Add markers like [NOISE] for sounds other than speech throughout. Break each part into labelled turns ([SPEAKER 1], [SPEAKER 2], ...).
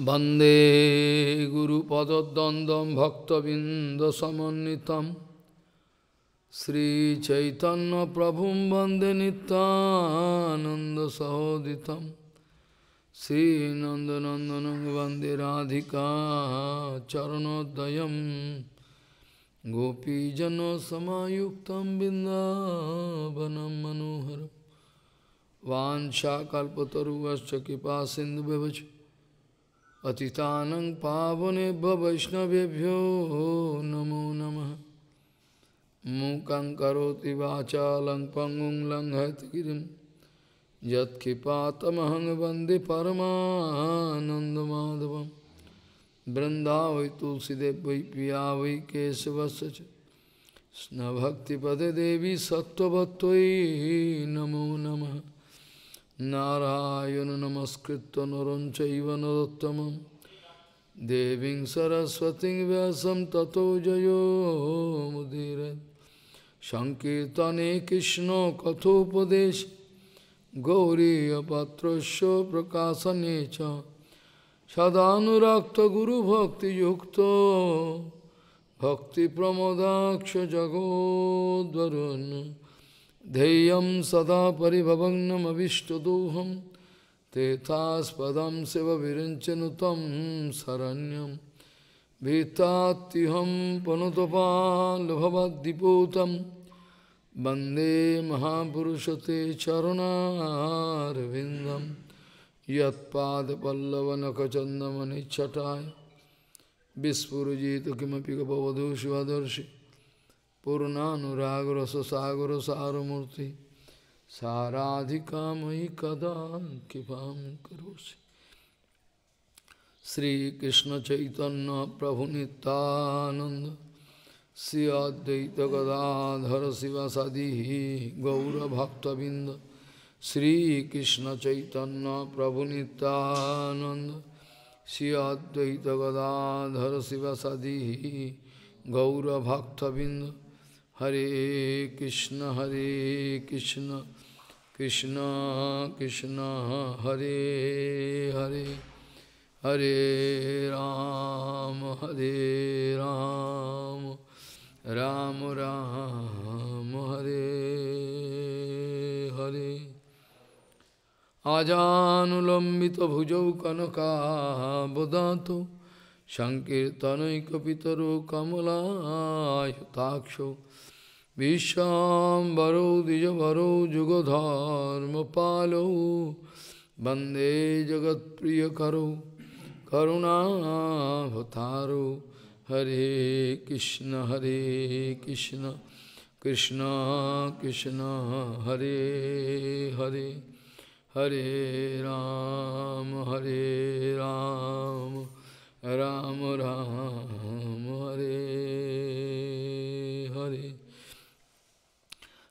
[SPEAKER 1] Bande Guru Padadandam Bhakta Vindasamannitam Sri Chaitanya Prabhu Bande Nityananda Sahoditam Sri Nanda Nandanam Bande Radhika Charanodayam Gopi Jano Samayuktam Bindavanam Manoharam Vanshakalpataru Vaschakipasindu Bevacham अतितान पावने वैष्णवेभ्यो नमो नम मूक पंगु वाचालं पङ्गुं लङ्घयतिगिरिं यत्किपातमहं वन्दे वै तुलसीदेव वै पिया वै नमो नमः Narayana namaskritta naruncha iva narottamam Deving saraswati vyasam tato jayo mudiret Shankirtane krishna kathopadesh Gauriya patrasya prakasa necha Sadhanurakta guru bhakti yukto Bhakti pramodaksha jagodvarunya ध्येयं सदा परिभवग्नमविष्टदोहं तेतास्पदं शिवविरञ्चनु तं शरण्यं भीतात्यहं पुनतपाल्भवद्दिपूतं वन्दे महापुरुषते चरुणारविन्दं यत्पादपल्लवनखचन्दमनिच्छटाय विस्फुरजित किमपि गपवधूषिवदर्शि पूर्णानुराग रससागर सारमूर्ति साराधिका मयि कदा कृपा करोसि श्री कृष्ण चैतन्य प्रभु नितानंद श्री अद्वैत गदाधर शिव सदी गौरभक्तबिंद श्री कृष्ण चैतन्य प्रभु नितानंद श्री अद्वैत गदाधर शिव सदी गौरभक्तबिंद Hare Krishna Hare Krishna Krishna Krishna Hare Hare Hare Ram Hare Ram Ram Ram Hare Hare Ajanulambita bhujau kanaka bodhato Shankirtanai kapitaro kamala yutaksho Vishwambaro Dijavaro Jugodharma Palo Bande Jagat Priya Karo Karuna Bhataro Hare Krishna Hare Krishna Krishna Krishna Hare Hare Hare Ram Hare Ram Ram Ram Hare Hare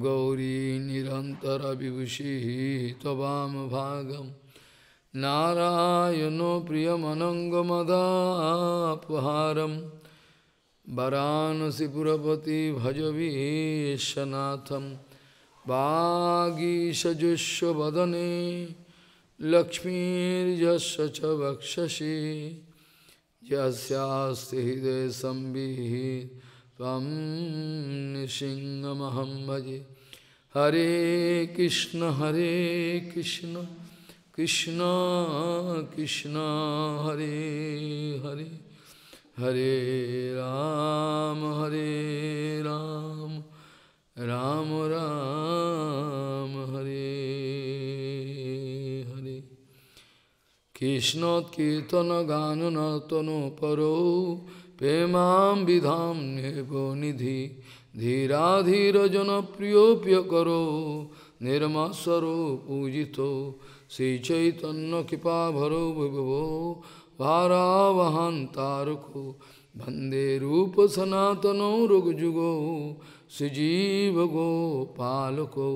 [SPEAKER 1] Gauri तवाम तवामभागं Narayan प्रियमनङ्गमदापहारं वरानसिपुरपति भजवीशनाथं भजबीशनाथ लक्ष्मीर्यस्य च वक्षसि हृदय हृदयसंविः तम निसिंहमहं भजे Hare Krishna, Hare Krishna, Krishna Krishna, Hare Hare, Hare Ram, Hare Ram, Ram Ram, Hare Hare. Krishna Kirtana Gana Nartano Paro, Pemam Vidham Nebo Nidhi, धीराधीरजनप्रियोऽप्यकरो निर्मासरो पूजितो श्रीचैतन्यकृपाभरो विभवो जुगो सुजीव गो पालको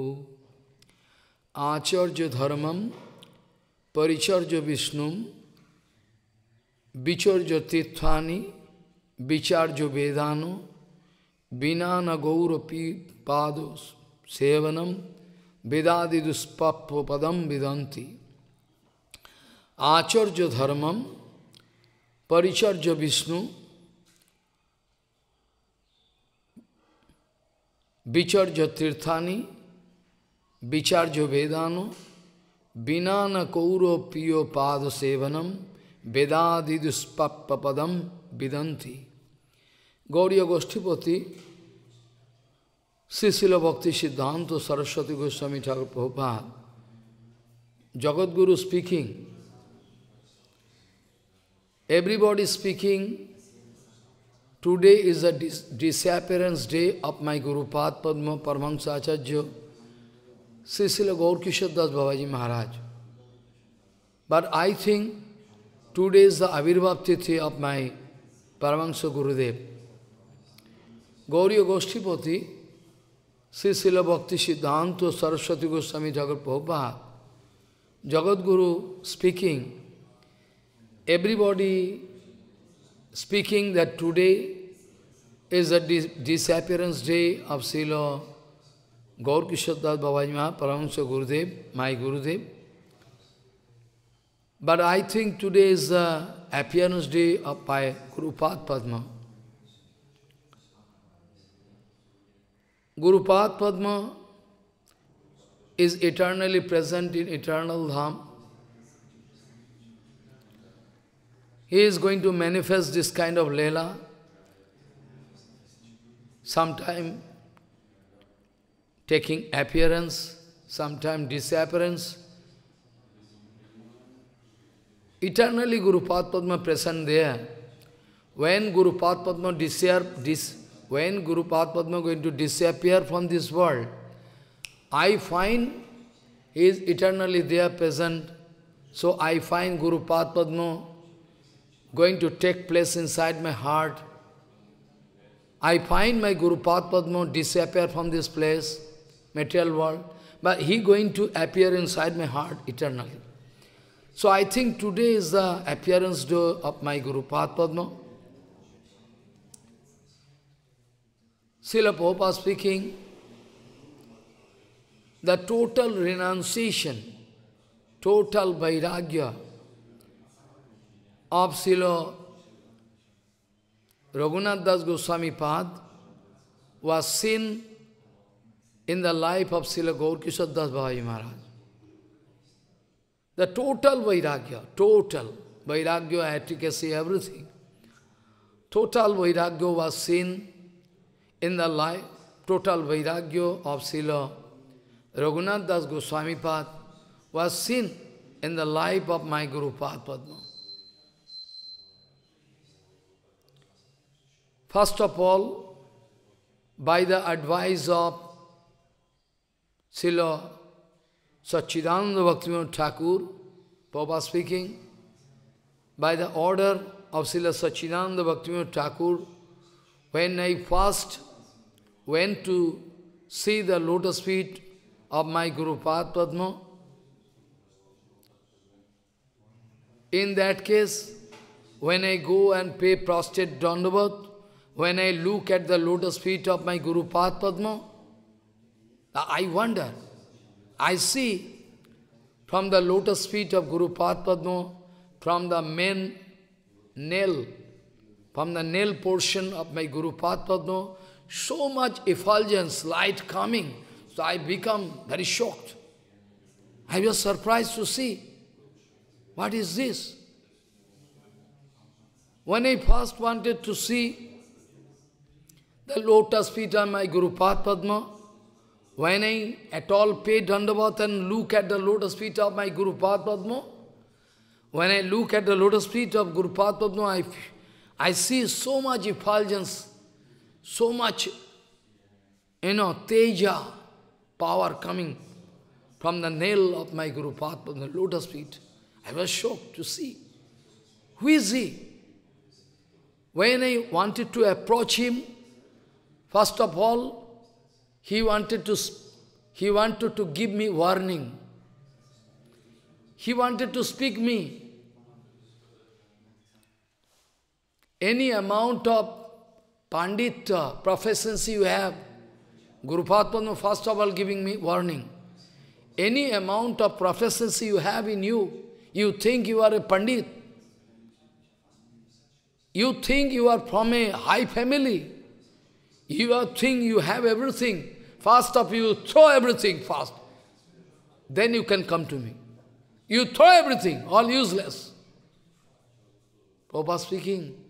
[SPEAKER 1] आचर्य धर्मम परिचर्य विष्णु विचर्य तीर्थानी विचार्य वेदानो बिना न गौरपी पाद सेवनम वेदादि दुष्पापदम विदंती आचर्य धर्मम परिचर्य विष्णु विचर्य तीर्थानी विचार्य वेदानो बिना न कौरपियो पाद सेवनम वेदादि दुष्पापदम विदंती गौरी गोष्ठीपति श्रीशिल भक्ति सिद्धांत सरस्वती गोस्वामी ठाकुर प्रभुपाद जगदगुरु speaking everybody speaking today is a disappearance day of my गुरुपाद पद्म परमंस आचार्य Shrila Gaurakishora Das Babaji Maharaj but I think today is the आविर्भाव तिथि ऑफ माय परमंस गुरुदेव Gauriya Goshtipati, Sri Srila Bhakti Siddhanta Saraswati Goswami Jagat Prabhupada, Jagat Guru speaking, everybody speaking that today is the dis disappearance day of Srila Gaur Kishadas Babaji Paramahansa Gurudev, my Gurudev. But I think today is the appearance day of my Guru Padma. Gurupad Padma is eternally present in eternal Dham. He is going to manifest this kind of Leela sometime taking appearance, sometime disappearance. Eternally Guru Padma present there. When Guru Padma disappears, dis when Guru Padma going to disappear from this world, I find he is eternally there present. So I find Guru Padma going to take place inside my heart. I find my Guru Padma disappear from this place, material world, but he going to appear inside my heart eternally. So I think today is the appearance of my Guru Padma. Srila Prabhupada speaking, the total renunciation, total vairagya of Srila Raghunath Das Goswami Pad was seen in the life of Srila Gaurkishad Das Bhavaji Maharaj. The total vairagya, total vairagya, efficacy, everything. Total vairagya was seen in the life, total vairagya of Srila Raghunath Das Goswami Pad was seen in the life of my Guru Pad Padma. First of all, by the advice of Srila Sachidananda Bhaktivinoda Thakur, Prabhupada speaking, by the order of Srila Sachidananda Bhaktivinoda Thakur, when I first went to see the lotus feet of my Guru Padma. In that case, when I go and pay prostrate dandavat, when I look at the lotus feet of my Guru Padma, I wonder, I see from the lotus feet of Guru Padma, from the main nail, from the nail portion of my Guru Padma, so much effulgence, light coming, so I become very shocked. I was surprised to see, what is this? When I first wanted to see the lotus feet on my Guru Padma, when I at all hand Dandavat and look at the lotus feet of my Guru Padma, when I look at the lotus feet of Guru Padma, I, I see so much effulgence so much, you know, teja, power coming from the nail of my Guru Path, from the lotus feet. I was shocked to see. Who is he? When I wanted to approach him, first of all, he wanted to, he wanted to give me warning. He wanted to speak me. Any amount of Pandit, proficiency you have. Guru Padma first of all giving me warning. Any amount of proficiency you have in you, you think you are a Pandit. You think you are from a high family. You are think you have everything. First of you throw everything first. Then you can come to me. You throw everything, all useless. Prabhupada speaking,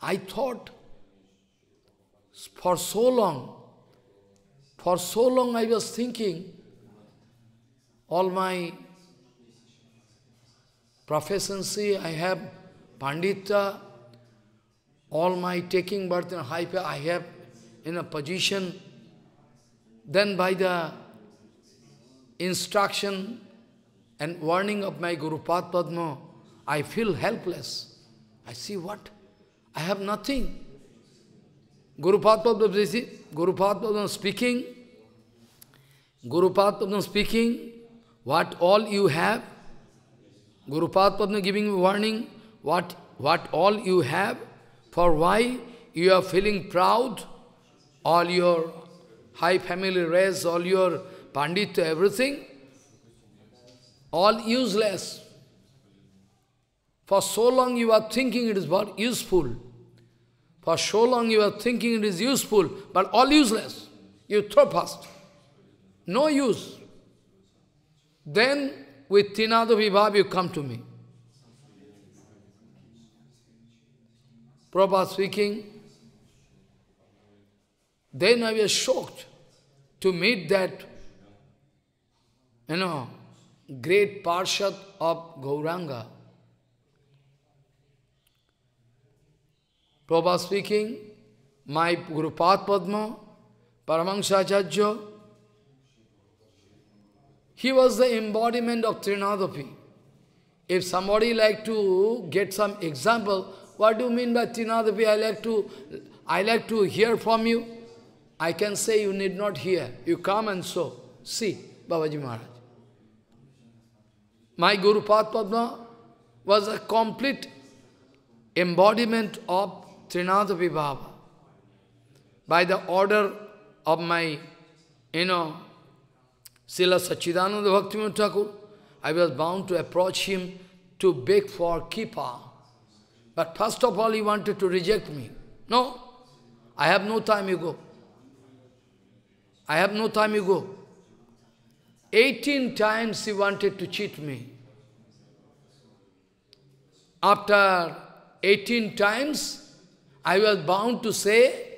[SPEAKER 1] I thought for so long, for so long I was thinking, all my proficiency, I have Pandita, all my taking birth in Haipa, I have in a position. Then by the instruction and warning of my Guru Padma, I feel helpless. I see what? I have nothing. Guru says, Guru Padma speaking, Guru Padma speaking, what all you have, Guru Padma giving warning, what, what all you have, for why you are feeling proud, all your high family race, all your pandit, everything, all useless. For so long you are thinking it is what useful. For so long you are thinking it is useful, but all useless. You throw past, No use. Then with Tinadu Vibhav you come to me. Prabhupada speaking, then I was shocked to meet that, you know, great Parshad of Gauranga. Prabhupada speaking, my Guru Padma, Paramahansa Acharya, he was the embodiment of Trinadapi. If somebody like to get some example, what do you mean by Trinadapi? I like to I like to hear from you. I can say you need not hear. You come and so. See, Babaji Maharaj. My Guru Padma was a complete embodiment of Trinadapi Baba. By the order of my, you know, Srila Sachidananda Bhaktivinoda Thakur, I was bound to approach him to beg for Kipa. But first of all, he wanted to reject me. No, I have no time, you go. I have no time, you go. 18 times he wanted to cheat me. After 18 times, I was bound to say,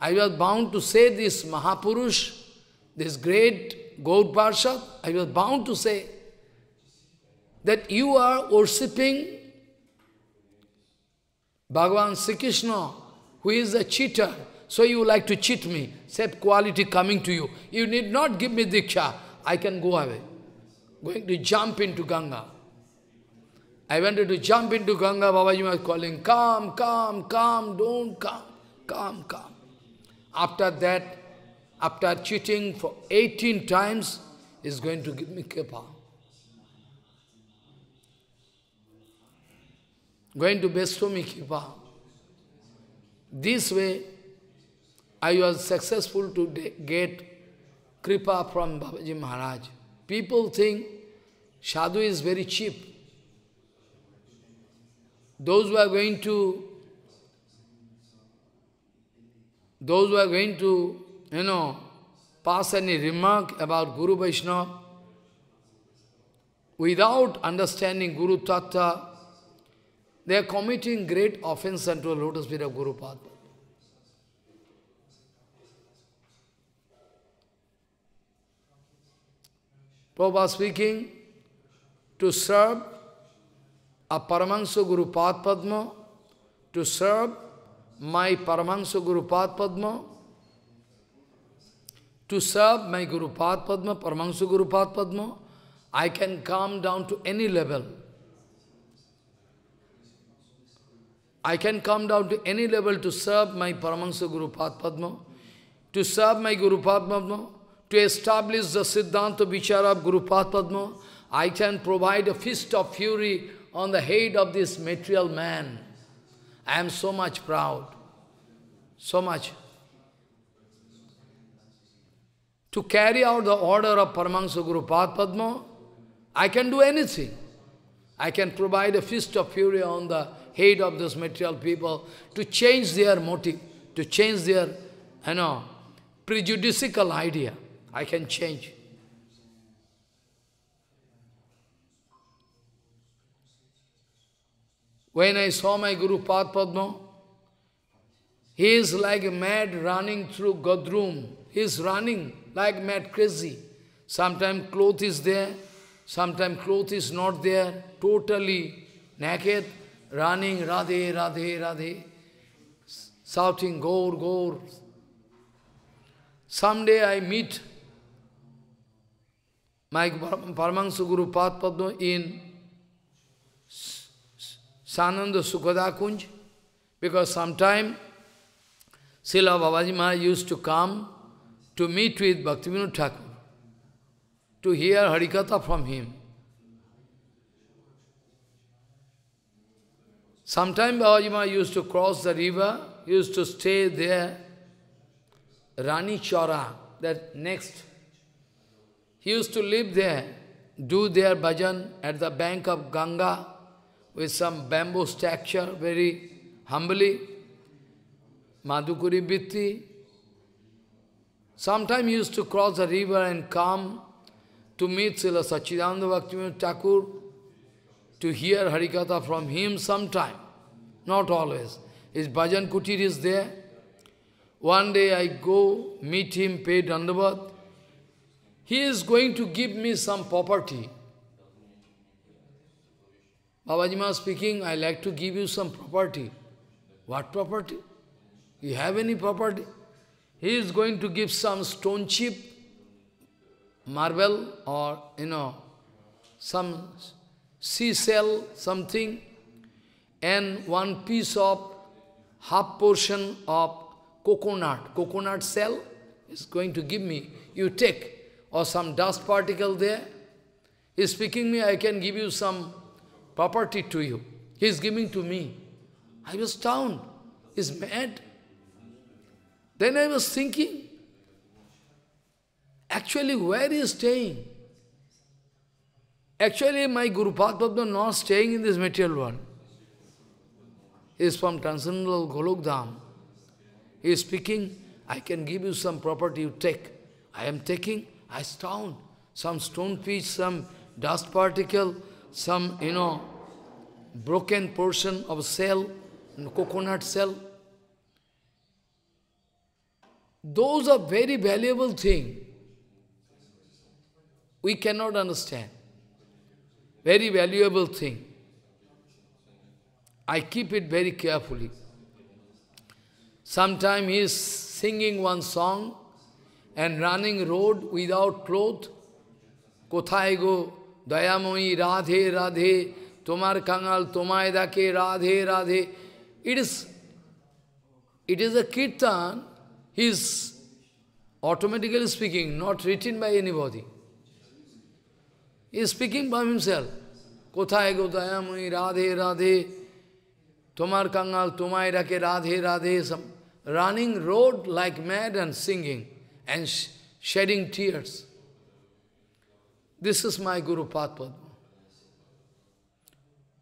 [SPEAKER 1] I was bound to say this Mahapurush, this great Gaur Parshad, I was bound to say that you are worshipping Bhagavan Sri Krishna, who is a cheater, so you like to cheat me, Said quality coming to you. You need not give me diksha, I can go away. Going to jump into Ganga. I wanted to jump into Ganga, Babaji was calling, come, come, come, don't come, come, come. After that, after cheating for 18 times, is going to give me kripa. Going to bestow me kepa. This way, I was successful to get kripa from Babaji Maharaj. People think sadhu is very cheap those who are going to, those who are going to, you know, pass any remark about Guru Vaishnava, without understanding Guru Tattva, they are committing great offense unto the lotus feet of Guru Padma. Prabhupada speaking, to serve a Paramahansa Guru Padma to serve my Paramahansa Guru Padma, to serve my Guru Padma, Paramahansa Guru Padma, I can come down to any level. I can come down to any level to serve my Paramahansa Guru Padma, to serve my Guru Padma, to establish the Siddhanta Vichara of Guru Padma. I can provide a fist of fury on the head of this material man. I am so much proud, so much. To carry out the order of Paramahansa Guru Padma, I can do anything. I can provide a fist of fury on the head of those material people to change their motive, to change their, you know, prejudicial idea. I can change. When I saw my Guru Pad Padma, he is like mad running through Godroom. He is running like mad crazy. Sometimes cloth is there, sometimes cloth is not there, totally naked, running Radhe, Radhe, Radhe, shouting Gaur, Gaur. Someday I meet my Paramahansa Guru Padma in Sananda Sukhada Kunj, because sometime Srila Babaji Maharaj used to come to meet with Bhaktivinoda Thakur, to hear Harikatha from him. Sometime Babaji Maharaj used to cross the river, used to stay there, Rani Chora, that next. He used to live there, do their bhajan at the bank of Ganga, with some bamboo stature, very humbly, Madhukuri Bitti. Sometime used to cross the river and come to meet Srila Sachidananda Bhaktivinoda Thakur, to hear Harikatha from him sometime, not always. His bhajan kutir is there. One day I go meet him, pay Dandavat. He is going to give me some property. Babajima speaking, I like to give you some property. What property? You have any property? He is going to give some stone chip, marble or, you know, some sea shell, something, and one piece of half portion of coconut, coconut shell is going to give me. You take, or some dust particle there. He is speaking me, I can give you some property to you. He is giving to me. I was stunned. He's mad. Then I was thinking, actually where is he staying? Actually, my Guru Padma not staying in this material world. He is from transcendental Golokdham. He is speaking, I can give you some property you take. I am taking, I stone, some stone piece, some dust particle, some, you know, broken portion of cell, coconut cell. Those are very valuable thing. We cannot understand. Very valuable thing. I keep it very carefully. Sometime he is singing one song and running road without clothes. Kothai go दयामयी राधे राधे तुमार कांगाल तुम्हारे दाके Radhe Radhe it is it is a kirtan he is automatically speaking not written by anybody is speaking by himself कोथाए गो दयामयी राधे राधे तुमार कांगाल तुम्हारे दाके Radhe Radhe some running road like mad and singing and shedding tears This is my Guru Padma.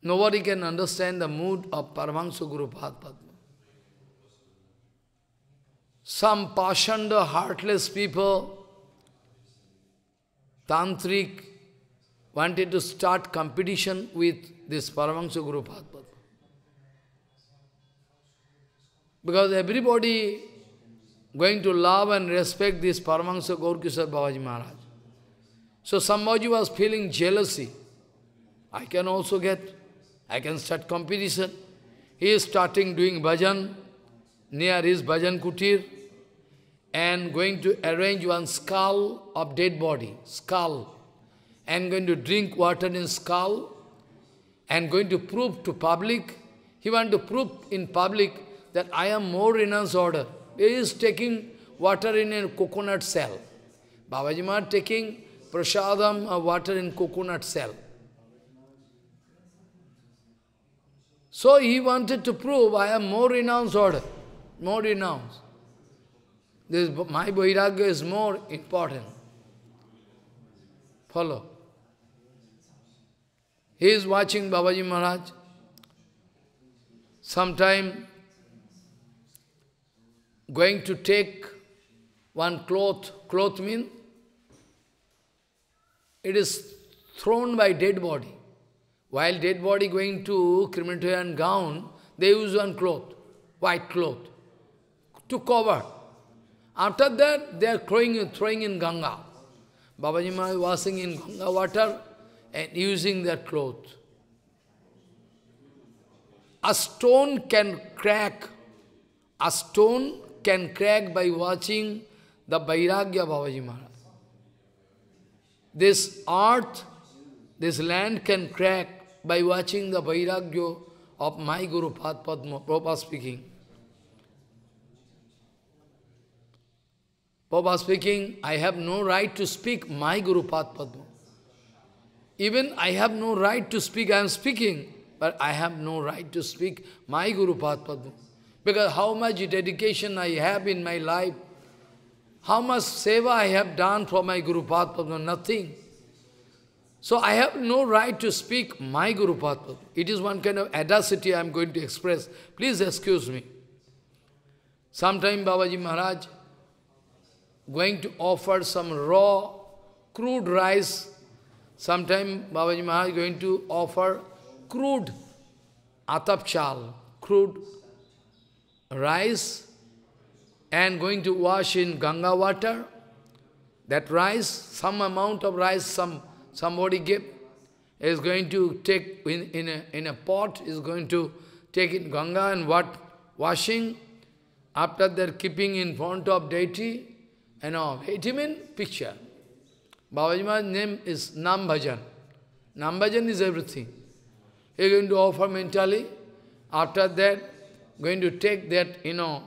[SPEAKER 1] Nobody can understand the mood of Paramahansa Guru Padma. Some passioned, heartless people, tantric, wanted to start competition with this Paramahansa Guru Padma. Because everybody going to love and respect this Paramahansa Guru Kishore Babaji Maharaj. So Samaji was feeling jealousy. I can also get, I can start competition. He is starting doing bhajan near his bhajan kutir and going to arrange one skull of dead body, skull, and going to drink water in skull and going to prove to public, he want to prove in public that I am more renounced order. He is taking water in a coconut cell. Babaji Maharaj taking prasadam or water in coconut shell. So he wanted to prove I am more renounced order, more renounced. This, my Vairagya is more important. Follow. He is watching Babaji Maharaj. Sometime going to take one cloth, cloth means it is thrown by dead body. While dead body going to crematorium gown, they use one cloth, white cloth, to cover. After that, they are throwing, throwing in Ganga. Babaji Maharaj washing in Ganga water and using that cloth. A stone can crack. A stone can crack by watching the Vairagya Babaji Maharaj. This earth, this land can crack by watching the Vairagya of my Guru Pad Padma, Prabhupada speaking. Prabhupada speaking, I have no right to speak my Guru Pad Padma. Even I have no right to speak, I am speaking, but I have no right to speak my Guru Pad Padma. Because how much dedication I have in my life, how much seva I have done for my Guru Padma? Nothing. So I have no right to speak my Guru Padma. It is one kind of audacity I am going to express. Please excuse me. Sometime Babaji Maharaj going to offer some raw, crude rice. Sometime Babaji Maharaj going to offer crude atapchal, crude rice and going to wash in Ganga water, that rice, some amount of rice some, somebody give, is going to take in, in, a, in a pot, is going to take in Ganga and what? Washing, after that keeping in front of deity, and all. It means picture. Babajima's name is Nambhajan. Nambhajan is everything. You're going to offer mentally. After that, going to take that, you know,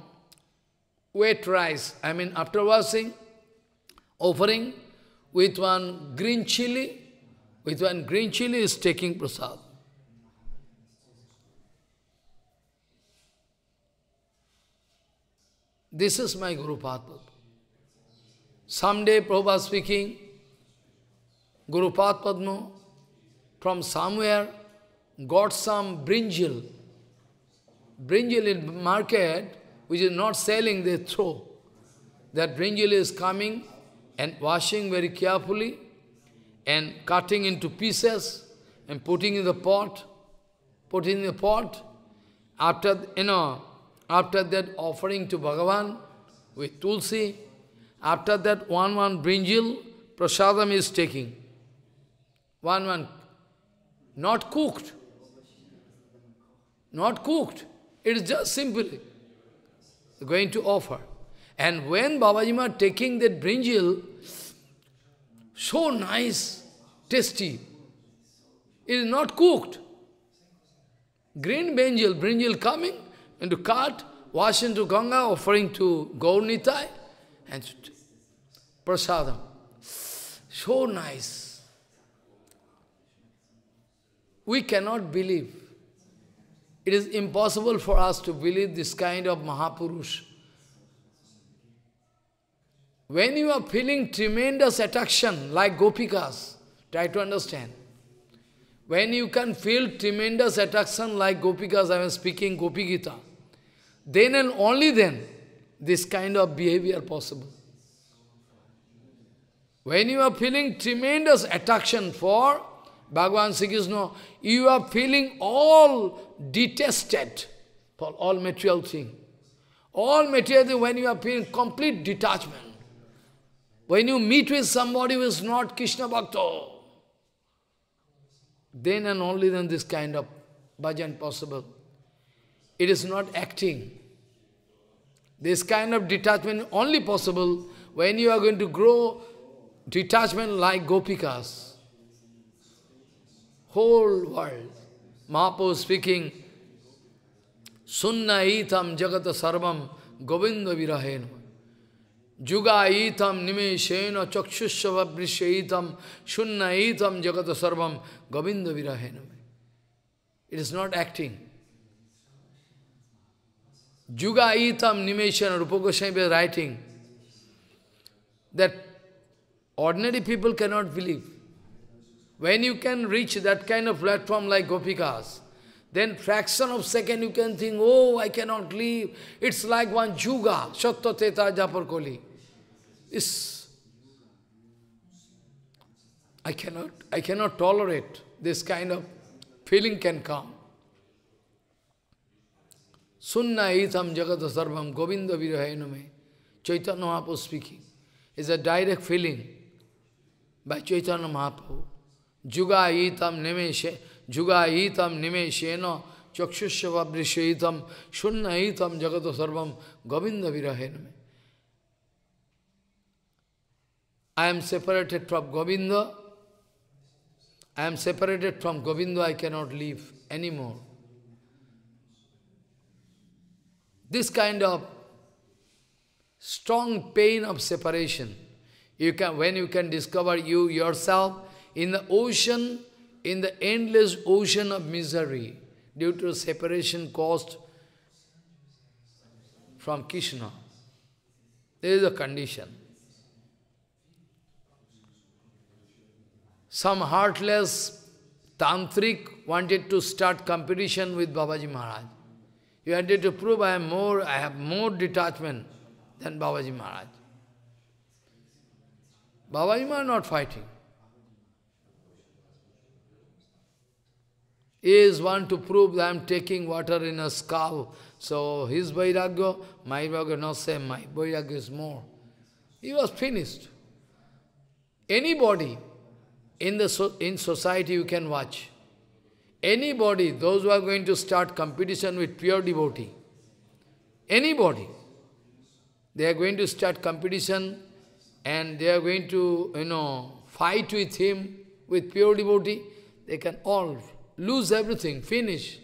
[SPEAKER 1] wet rice, I mean after washing, offering with one green chili, with one green chili is taking prasad. This is my Guru Pātpada. Someday Prabhupada speaking, Guru Padma from somewhere got some brinjal. Brinjal in market, which is not selling, they throw. That brinjal is coming and washing very carefully and cutting into pieces and putting in the pot, putting in the pot. After, you know, after that offering to Bhagavan with tulsi, after that one one brinjal, prasadam is taking. One one, not cooked. Not cooked. It is just simply going to offer. And when Babajima taking that brinjal, so nice, tasty, it is not cooked. Green brinjal, brinjal coming into cut, wash into Ganga, offering to Gaurnitai and prasadam. So nice. We cannot believe. It is impossible for us to believe this kind of Mahapurush. When you are feeling tremendous attraction, like Gopikas, try to understand. When you can feel tremendous attraction like Gopikas, I am speaking Gopi Gita, then and only then, this kind of behavior possible. When you are feeling tremendous attraction for Bhagavan Sri Krishna, you are feeling all detested for all material thing. All material thing, when you are feeling complete detachment. When you meet with somebody who is not Krishna Bhakta, then and only then this kind of bhajan possible. It is not acting. This kind of detachment only possible when you are going to grow detachment like gopikas whole world. Mahaprabhu speaking, Sunna itam jagata sarvam govinda virahena. Juga itam nimeshena chakshusva brisha itam sunna itam jagata sarvam govinda virahena. It is not acting. Juga itam nimeshena, Rupa Goswami writing that ordinary people cannot believe. When you can reach that kind of platform like Gopikas, then fraction of second you can think, oh, I cannot leave. It's like one juga, Satya Teta Japarkoli. It's, I cannot, I cannot tolerate this kind of feeling can come. Sunna itam jagata sarvam govinda virahayanume. Chaitanya Mahaprabhu speaking. It's a direct feeling by Chaitanya Mahaprabhu. Jugayitam nimeshe, Jugayitam nimeshena, Chakshushyava brishayitam, Shunnayitam jagato sarvam, Govinda virahename. I am separated from Govinda. I am separated from Govinda, I cannot live anymore. This kind of strong pain of separation, you can, when you can discover you yourself, in the ocean, in the endless ocean of misery, due to separation caused from Krishna. There is a condition. Some heartless tantric wanted to start competition with Babaji Maharaj. He wanted to prove I am more, I have more detachment than Babaji Maharaj. Babaji Maharaj not fighting. is one to prove I am taking water in a skull. So his Vairagya, my Vairagya not same, my Vairagya is more. He was finished. Anybody in, the so, in society you can watch, anybody, those who are going to start competition with pure devotee, anybody, they are going to start competition and they are going to, you know, fight with him, with pure devotee, they can all lose everything, finish.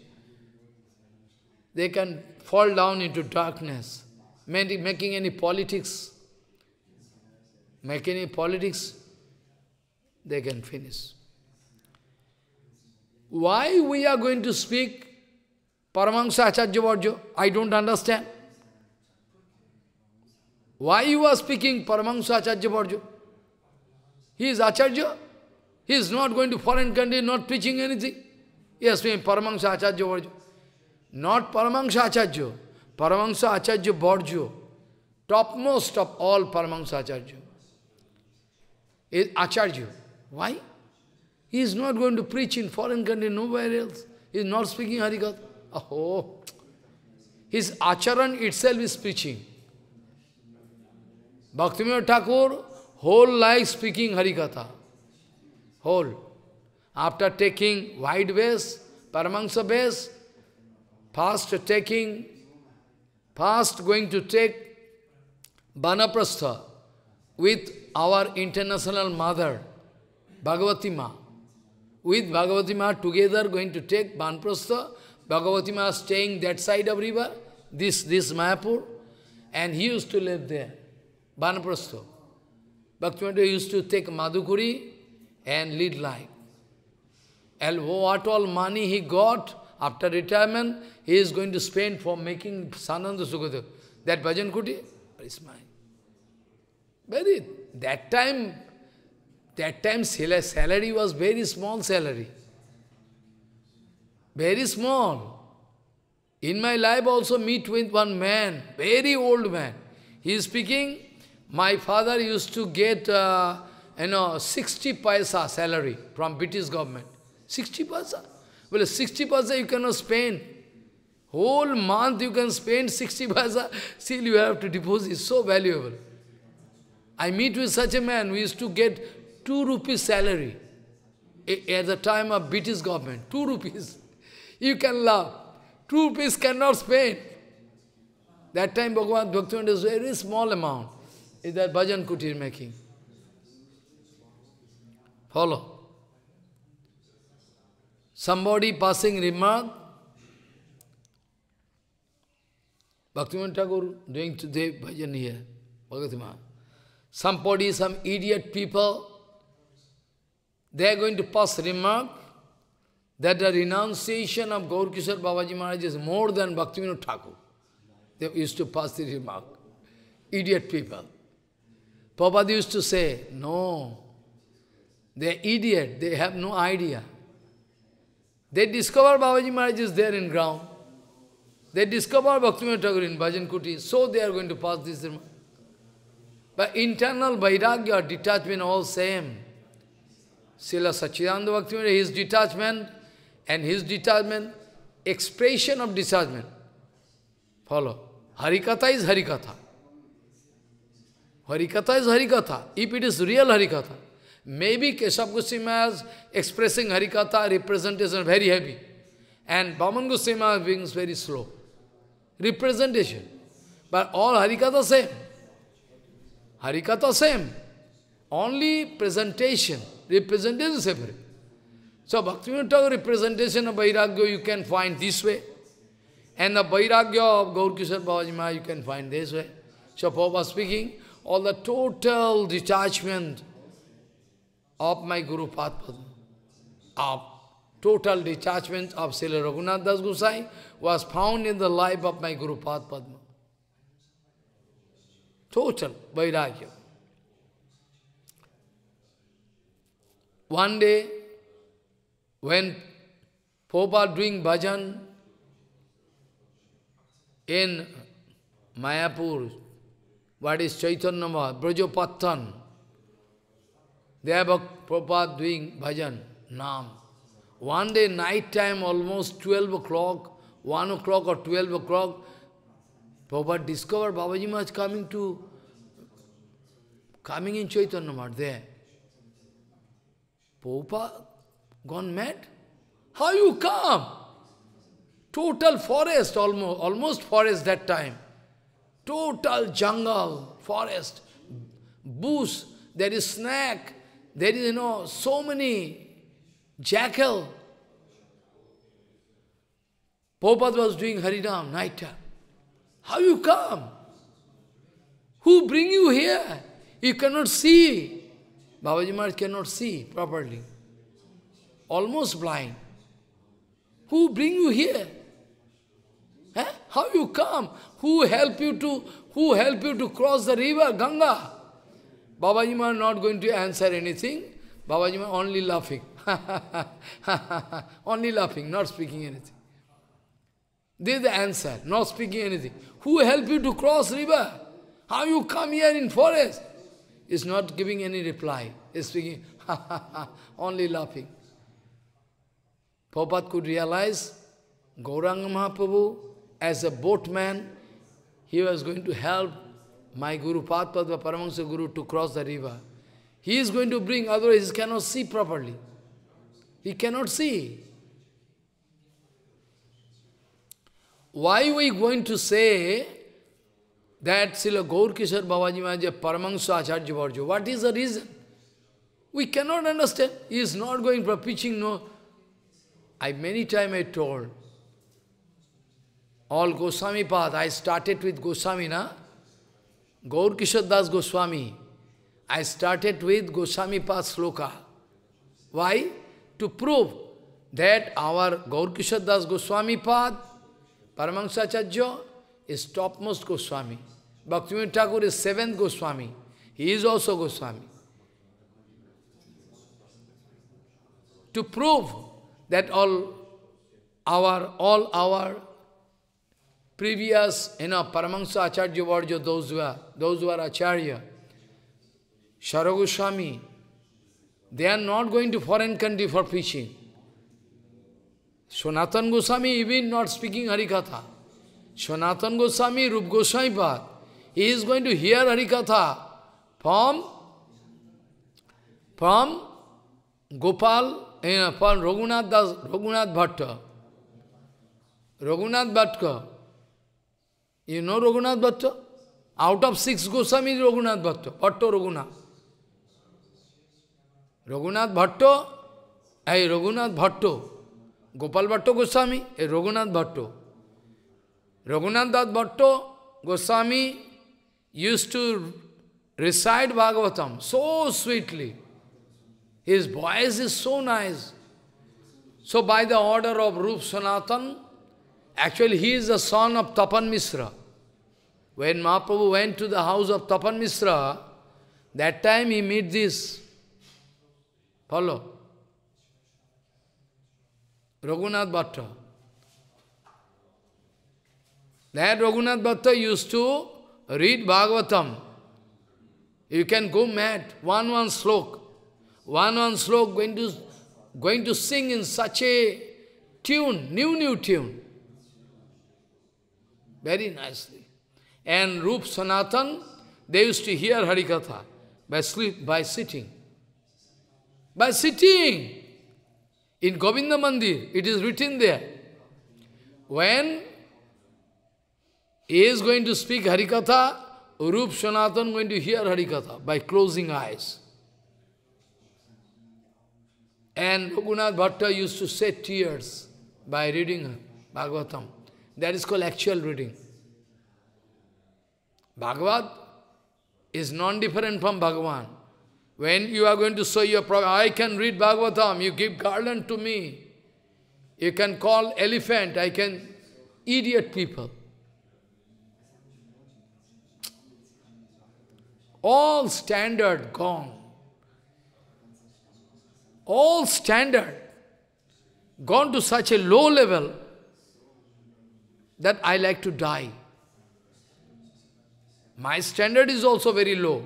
[SPEAKER 1] They can fall down into darkness, making any politics, make any politics, they can finish. Why we are going to speak Paramahansa Acharya Varjo? I don't understand. Why you are speaking Paramahansa Acharya Varjo? He is Acharya. He is not going to foreign country, not preaching anything. Yes, we Paramahansa Acharya Varjo. Not Paramahansa Acharya. Paramahansa Acharya Varjo. Topmost of all Paramahansa Acharya. Is Acharya. Why? He is not going to preach in foreign country, nowhere else. He is not speaking Harikatha. Oh, his acharan itself is preaching. Bhaktivinoda Thakur, whole life speaking Harikatha. Whole. After taking wide ways, Paramahansa vase, first taking, first going to take banaprastha with our international mother, Bhagavati Ma. With Bhagavati Ma together going to take banaprastha. Bhagavati Ma staying that side of river, this, this Mayapur, and he used to live there, Vanaprastha. Bhaktivinoda used to take Madhukuri and lead life. And what all money he got after retirement, he is going to spend for making Sananda Sukadeva. That bhajan kuti is mine. Very, that time, that time salary was very small salary. Very small. In my life also meet with one man, very old man. He is speaking, my father used to get, uh, you know, 60 paisa salary from British government. 60%. Well, 60% you cannot spend. Whole month you can spend 60 paisa, still you have to deposit. So valuable. I meet with such a man, we used to get 2 rupees salary at the time of British government. 2 rupees. You can laugh. 2 rupees cannot spend. That time Bhagavan Bhaktivinoda is very small amount. Is that bhajan kutir making. Follow somebody passing remark, Bhaktivinoda Thakur doing today bhajan here, Bhagatima. Somebody, some idiot people, they are going to pass remark that the renunciation of Gaur Kishore Babaji Maharaj is more than Bhaktivinoda Thakur. They used to pass the remark. Idiot people. Prabhupada used to say, no, they are idiot, they have no idea. They discover Babaji Maharaj is there in ground. They discover Bhaktivinoda Tagore in Bhajan Kuti, so they are going to pass this. But internal vairagya, detachment, all same. Srila Sachidananda Bhaktivinoda, his detachment and his detachment, expression of detachment. Follow. Harikatha is Harikatha. Harikatha is Harikatha, if it is real Harikatha. Maybe Keshav Goswami is expressing Harikatha representation very heavy. And Bhaman Goswami is being very slow. Representation. But all Harikatha same. Harikatha same. Only presentation. Representation separate. So Bhaktivinoda Thakur representation of Vairagya you can find this way. And the Vairagya of Gaurkishar Bhavajima you can find this way. So Prabhupada speaking, all the total detachment of my Guru Padma, of total detachment of Srila Raghunath Das Gosai was found in the life of my Guru Padma. Total Vairagya. One day, when Popa doing bhajan in Mayapur, what is Chaitanya Mahaprabhu, Brajopatthana, They have a Prabhupada doing bhajan, nam. One day night time, almost 12 o'clock, 1 o'clock or 12 o'clock, Prabhupada discovered Babaji Maharaj coming to, coming in Chaitanya Maharaj there. Prabhupada gone mad? How you come? Total forest, almost, almost forest that time. Total jungle, forest, bush, there is snake, there is, you know, so many jackal. Popat was doing Haridam night time. How you come? Who bring you here? You cannot see. Babaji Maharaj cannot see properly. Almost blind. Who bring you here? Eh? How you come? Who help you to who help you to cross the river Ganga? Babajima not going to answer anything. Babajima only laughing. [LAUGHS] only laughing, not speaking anything. This is the answer, not speaking anything. Who help you to cross river? How you come here in forest? Is not giving any reply. Is speaking, [LAUGHS] only laughing. Prabhupada could realize Gauranga Mahaprabhu, as a boatman, he was going to help my Guru Padpadva Paramahansa Guru to cross the river. He is going to bring, otherwise he cannot see properly. He cannot see. Why we going to say that Srila Gaur Kishore Babaji Maharaj Paramahansa Acharya What is the reason? We cannot understand. He is not going for preaching, no. I many time I told, all Goswami path, I started with Goswami, na? Gaur Kishore Das Goswami, I started with Goswami Path Sloka. Why? To prove that our Gaur Kishore Das Goswami Path, Paramahansa Acharya, is topmost Goswami. Bhaktivinoda Thakur is seventh Goswami. He is also Goswami. To prove that all our, all our previous, you know, Paramahansa Acharya those who are, those who are Acharya, Sharagoswami, they are not going to foreign country for preaching. Sonatan Goswami even not speaking Harikatha. Sonatan Goswami, Rup Goswami Bhat, he is going to hear Harikatha from, from Gopal, you know, from Raghunath, das, Raghunath Bhatta. Raghunath Bhatta. You know Raghunath Bhatta? Out of six Goswamis, Raghunath Bhatta, Bhatto Raghunath. Raghunath Bhatto, hey, Raghunath Bhatto, Gopal Bhatto Goswami, hey, Raghunath Bhatto. Raghunath Dad Bhatto Goswami used to recite Bhagavatam so sweetly. His voice is so nice. So by the order of Rup Sanatan, actually he is the son of Tapan Misra. When Mahaprabhu went to the house of Tapan Misra, that time he met this. Follow. Raghunath Bhatta. That Raghunath Bhatta used to read Bhagavatam. You can go mad. One one slok. One one slok going to going to sing in such a tune, new new tune. Very nicely. And Rup Sanatan, they used to hear Harikatha by sleep, by sitting. By sitting! In Govinda Mandir, it is written there. When he is going to speak Harikatha, Rup Sanatan going to hear Harikatha by closing eyes. And Raghunath Bhatta used to shed tears by reading Bhagavatam. That is called actual reading. Bhagavad is non-different from Bhagavan. When you are going to show your problem, I can read Bhagavatam, you give garland to me. You can call elephant, I can idiot people. All standard gone. All standard gone to such a low level that I like to die. My standard is also very low.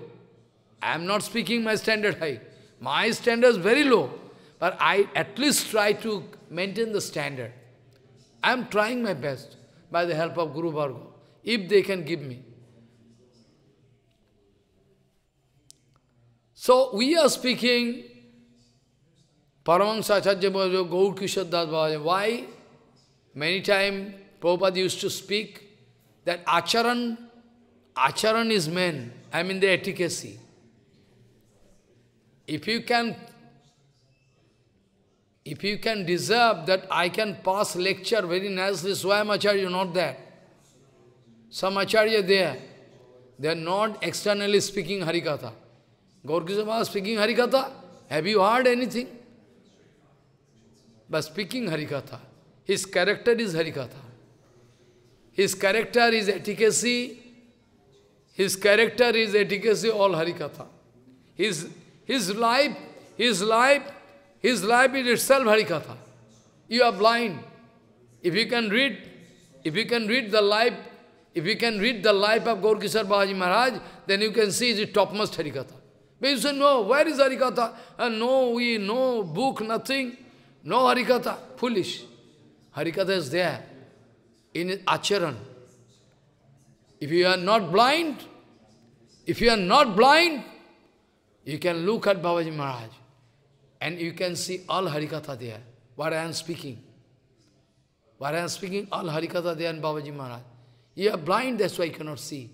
[SPEAKER 1] I am not speaking my standard high. My standard is very low. But I at least try to maintain the standard. I am trying my best by the help of Guru Bhargava, if they can give me. So we are speaking Paramahansa Acharya Bhajava, Gaur Kishad Why? Many times Prabhupada used to speak that Acharan Acharan is main, I mean the efficacy. If you can, if you can deserve that I can pass lecture very nicely, so I am Acharya, not there? Some Acharya there, they are not externally speaking Harikatha. Gaurkisama speaking Harikatha, have you heard anything? But speaking Harikatha, his character is Harikatha. His character, is efficacy, His character, his efficacy, all Harikatha. His, his life, his life, his life is itself Harikatha. You are blind. If you can read, if you can read the life, if you can read the life of Gaurkishar Bahaji Maharaj, then you can see the topmost Harikatha. But you say, no, where is Harikatha? And uh, no, we, no book, nothing. No Harikatha. Foolish. Harikatha is there. In Acharan. If you are not blind, if you are not blind, you can look at Babaji Maharaj and you can see all Harikatha there, what I am speaking. What I am speaking, all Harikatha there and Babaji Maharaj. You are blind, that's why you cannot see.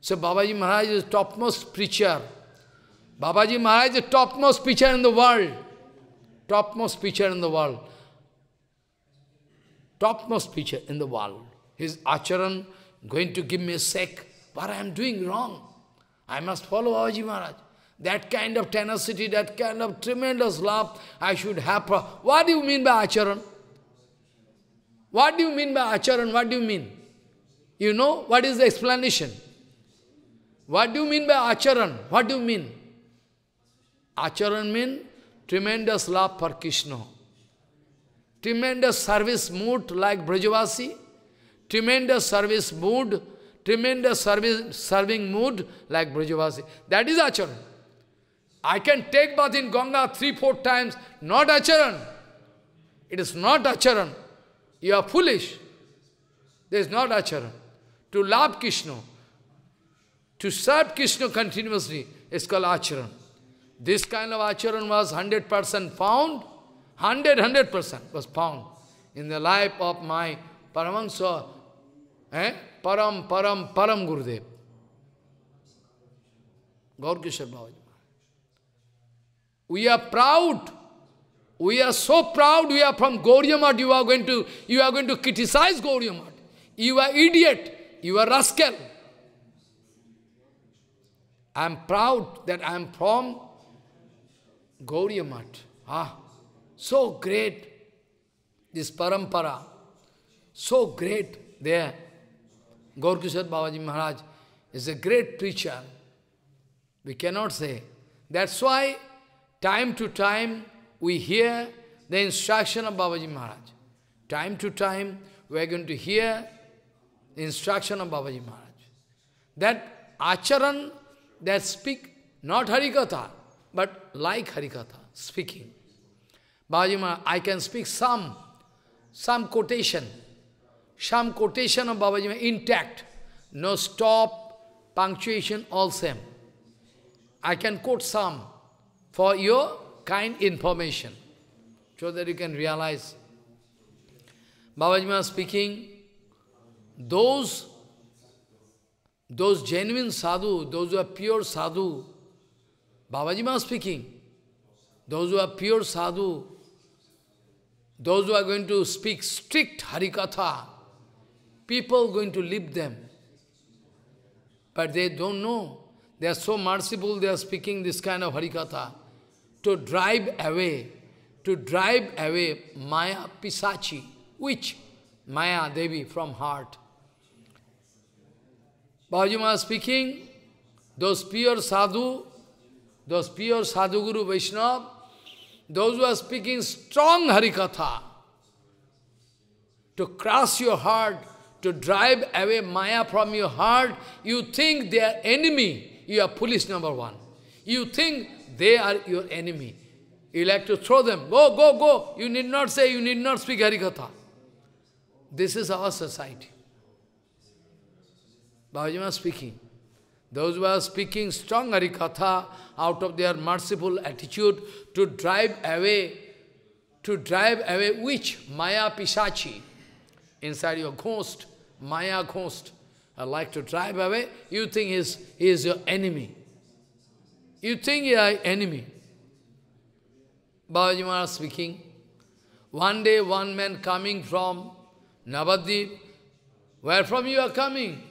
[SPEAKER 1] So Babaji Maharaj is topmost preacher. Babaji Maharaj is topmost preacher in the world. Topmost preacher in the world. Topmost preacher in the world. His acharan, going to give me a sec. What I am doing wrong? I must follow Babaji Maharaj. That kind of tenacity, that kind of tremendous love I should have. What do you mean by acharan? What do you mean by acharan? What do you mean? You know, what is the explanation? What do you mean by acharan? What do you mean? Acharan means tremendous love for Krishna. Tremendous service mood like Brajavasi. Tremendous service mood, tremendous service, serving mood like Brajavasi. That is acharan. I can take bath in Ganga three, four times, not acharan. It is not acharan. You are foolish. There is not acharan. To love Krishna, to serve Krishna continuously, is called acharan. This kind of acharan was 100% found, 100, 100% was found in the life of my Paramahansa Eh? Param, Param, Param Gurudev. Gaurkishar Babaji. We are proud. We are so proud we are from Goryamat. You are going to, you are going to criticize Goryamat. You are idiot. You are rascal. I am proud that I am from Gauriamat. Ah, so great, this parampara, so great there. Gaurkishad Babaji Maharaj is a great preacher. We cannot say. That's why time to time we hear the instruction of Babaji Maharaj. Time to time we are going to hear the instruction of Babaji Maharaj. That acharan that speak not Harikatha, but like Harikatha, speaking. Babaji Maharaj, I can speak some, some quotation some quotation of Babaji intact. No stop, punctuation, all same. I can quote some for your kind information so that you can realize. Babaji speaking, those, those genuine sadhu, those who are pure sadhu, Babaji speaking, those who are pure sadhu, those who are going to speak strict harikatha, people going to leave them. But they don't know. They are so merciful, they are speaking this kind of harikatha. To drive away, to drive away Maya Pisachi, which Maya Devi from heart. Bhajima speaking, those pure sadhu, those pure sadhu guru Vaishnava, those who are speaking strong harikatha, to cross your heart to drive away Maya from your heart, you think they are enemy. You are police number one. You think they are your enemy. You like to throw them. Go, go, go. You need not say, you need not speak Harikatha. This is our society. Bhajima speaking. Those who are speaking strong Harikatha out of their merciful attitude to drive away, to drive away which? Maya Pisachi inside your ghost. Maya coast, I like to drive away, you think he's, he is your enemy. You think you are enemy. Babaji Maharaj speaking. One day one man coming from Navadip, where from you are coming?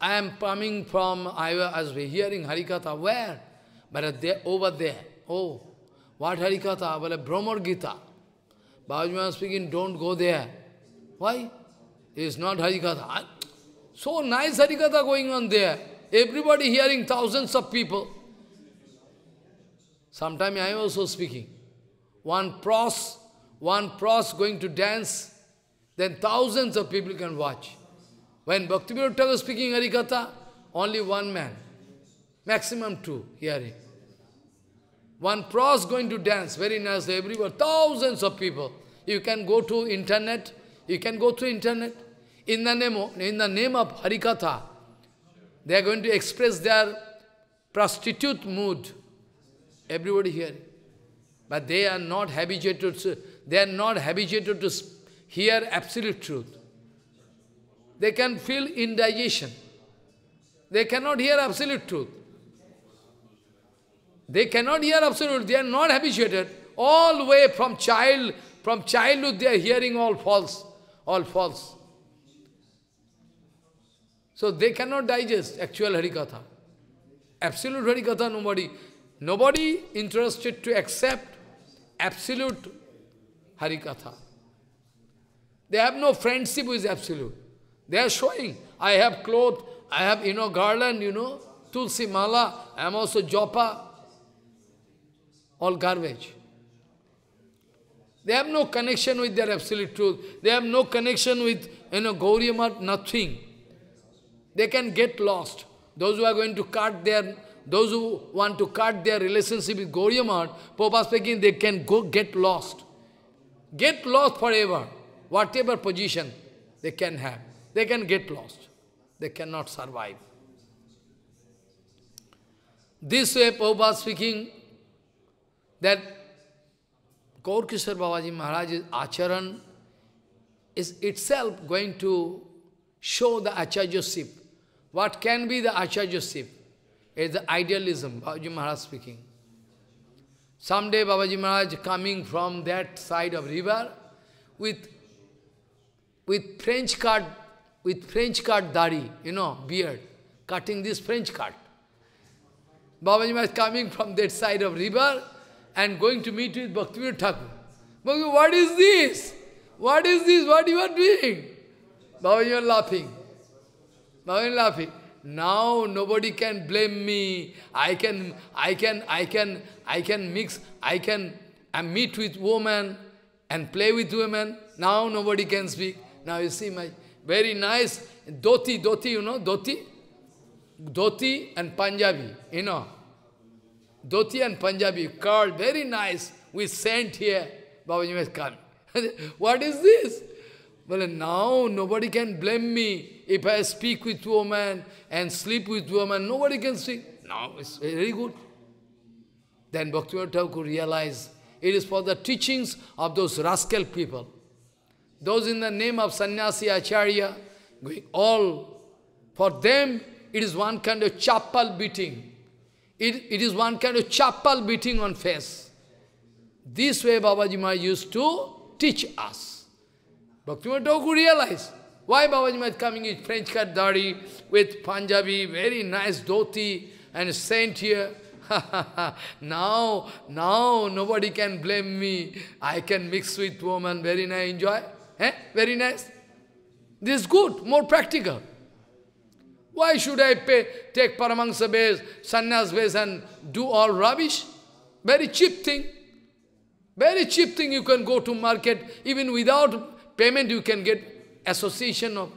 [SPEAKER 1] I am coming from, I was hearing Harikatha, where? But there, over there. Oh, what Harikatha? Well, Brahmar Gita. Babaji speaking, don't go there. Why? It's not Harikatha. So nice Harikatha going on there. Everybody hearing, thousands of people. Sometimes I am also speaking. One pros, one pros going to dance, then thousands of people can watch. When Bhaktivinoda is speaking Harikatha, only one man, maximum two hearing. One pros going to dance, very nice, everywhere, thousands of people. You can go to internet, you can go through internet. In the name of, in the name of Harikatha, they are going to express their prostitute mood. Everybody here. But they are not habituated to, they are not habituated to hear absolute truth. They can feel indigestion. They cannot hear absolute truth. They cannot hear absolute, they are not habituated. All way from child, from childhood they are hearing all false all false. So they cannot digest actual Harikatha. Absolute Harikatha, nobody. Nobody interested to accept absolute Harikatha. They have no friendship with absolute. They are showing, I have cloth, I have, you know, garland, you know, tulsi mala, I am also japa. All garbage. They have no connection with their absolute truth. They have no connection with, you know, Gauriya nothing. They can get lost. Those who are going to cut their, those who want to cut their relationship with Gauriya Mahat, Papa speaking, they can go get lost. Get lost forever, whatever position they can have. They can get lost. They cannot survive. This way, Prabhupada speaking, that Gaur Kishore Babaji Maharaj's acharan is itself going to show the acharyaship. What can be the acharyaship? It's the idealism, Babaji Maharaj speaking. Someday Babaji Maharaj coming from that side of river with, with French cut, with French cut dari, you know, beard, cutting this French cut. Babaji Maharaj coming from that side of river and going to meet with Bhaktivinoda Thakur. Bhaktivinoda, what is this? What is this? What you are doing? Baba, you are laughing. Baba, you are laughing. Now nobody can blame me. I can, I can, I can, I can mix, I can I meet with woman and play with women. Now nobody can speak. Now you see my very nice dhoti, dhoti, you know, dhoti? Dhoti and Punjabi, you know. Dhoti and Punjabi, curled, very nice, We sent here. Babaji was coming. [LAUGHS] what is this? Well, now nobody can blame me if I speak with woman and sleep with woman. Nobody can see. Now it's very good. Then Bhaktivinoda Thakur realized it is for the teachings of those rascal people. Those in the name of sannyasi, acharya, all, for them it is one kind of chapal beating. It, it is one kind of chapal beating on face. This way Babaji Maharaj used to teach us. Bhaktivinoda Thakur realized why Babaji Maharaj coming in French cut dari with Punjabi, very nice dhoti and saint here. [LAUGHS] now, now nobody can blame me. I can mix with woman, very nice, enjoy. Eh? Very nice. This is good, more practical. Why should I pay, take Paramahansa base, sannyas base and do all rubbish? Very cheap thing. Very cheap thing you can go to market. Even without payment you can get association of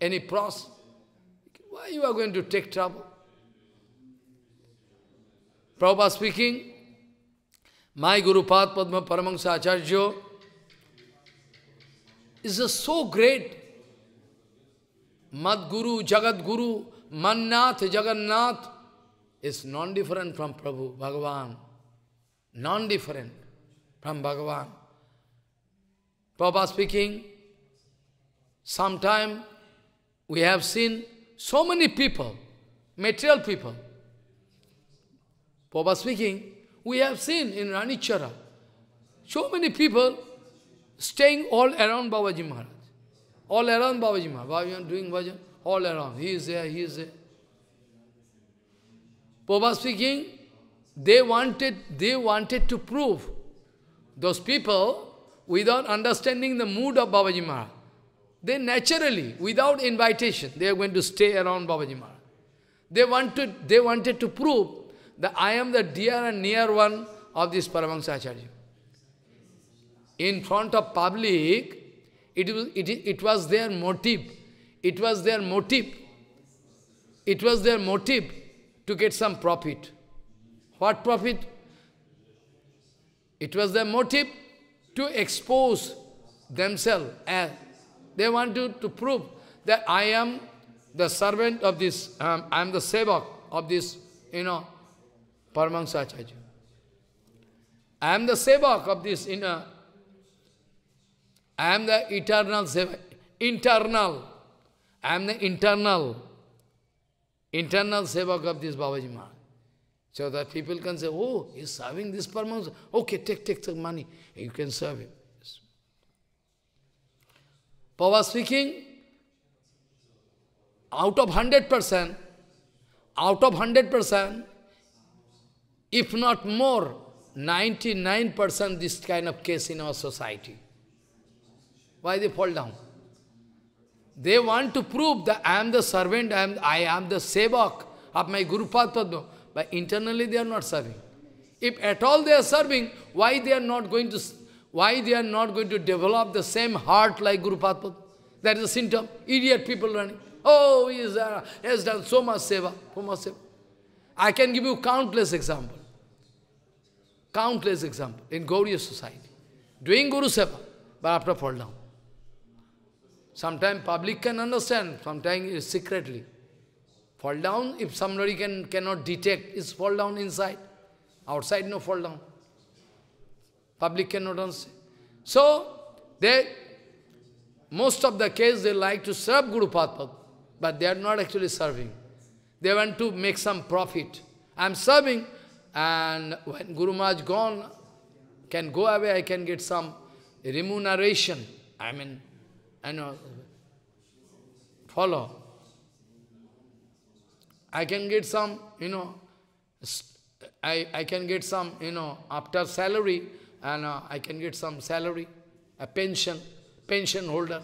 [SPEAKER 1] any pros. Why you are going to take trouble? Prabhupada speaking, my Guru path, Padma Paramahansa Acharya is so great Madguru, Jagadguru, Mannath, Jagannath is non-different from Prabhu, Bhagavan. Non-different from Bhagavan. Prabhupada speaking, sometime we have seen so many people, material people. Prabhupada speaking, we have seen in Ranichara, so many people staying all around Babaji Maharaj. All around Babaji Maharaj. Babaji doing bhajan. All around. He is there, he is there. Popa speaking, they wanted, they wanted to prove those people, without understanding the mood of Babaji Maharaj, they naturally, without invitation, they are going to stay around Babaji Maharaj. They wanted, they wanted to prove that I am the dear and near one of this Paramahansa Acharya. In front of public, it was, it, it was their motive. It was their motive. It was their motive to get some profit. What profit? It was their motive to expose themselves as they want to, to prove that I am the servant of this, um, I am the sevak of this, you know, Paramahansa Acharya. I am the sevak of this, you know, I am the eternal seva. Internal. I am the internal. Internal sevak of this Babaji Maharaj. So that people can say, oh, he's serving this permanent. Okay, take, take, the money. You can serve him. Yes. Pava speaking, out of 100%, out of 100%, if not more, 99% this kind of case in our society. Why they fall down? They want to prove that I am the servant, I am, I am the sevak of my Guru Padma. But internally they are not serving. If at all they are serving, why they are not going to why they are not going to develop the same heart like Guru Padma? That is a symptom. Idiot people running. Oh, he, is, uh, he has done so much seva, so much seva. I can give you countless examples. Countless examples in Gauriya society. Doing Guru Seva, but after fall down. Sometimes public can understand, sometimes secretly. Fall down, if somebody can, cannot detect, it's fall down inside. Outside, no fall down. Public cannot understand. So, they, most of the case, they like to serve Guru Padma, but they are not actually serving. They want to make some profit. I am serving, and when Guru Maharaj gone, can go away, I can get some remuneration. I mean, and follow. I can get some, you know, I, I can get some, you know, after salary, and uh, I can get some salary, a pension, pension holder.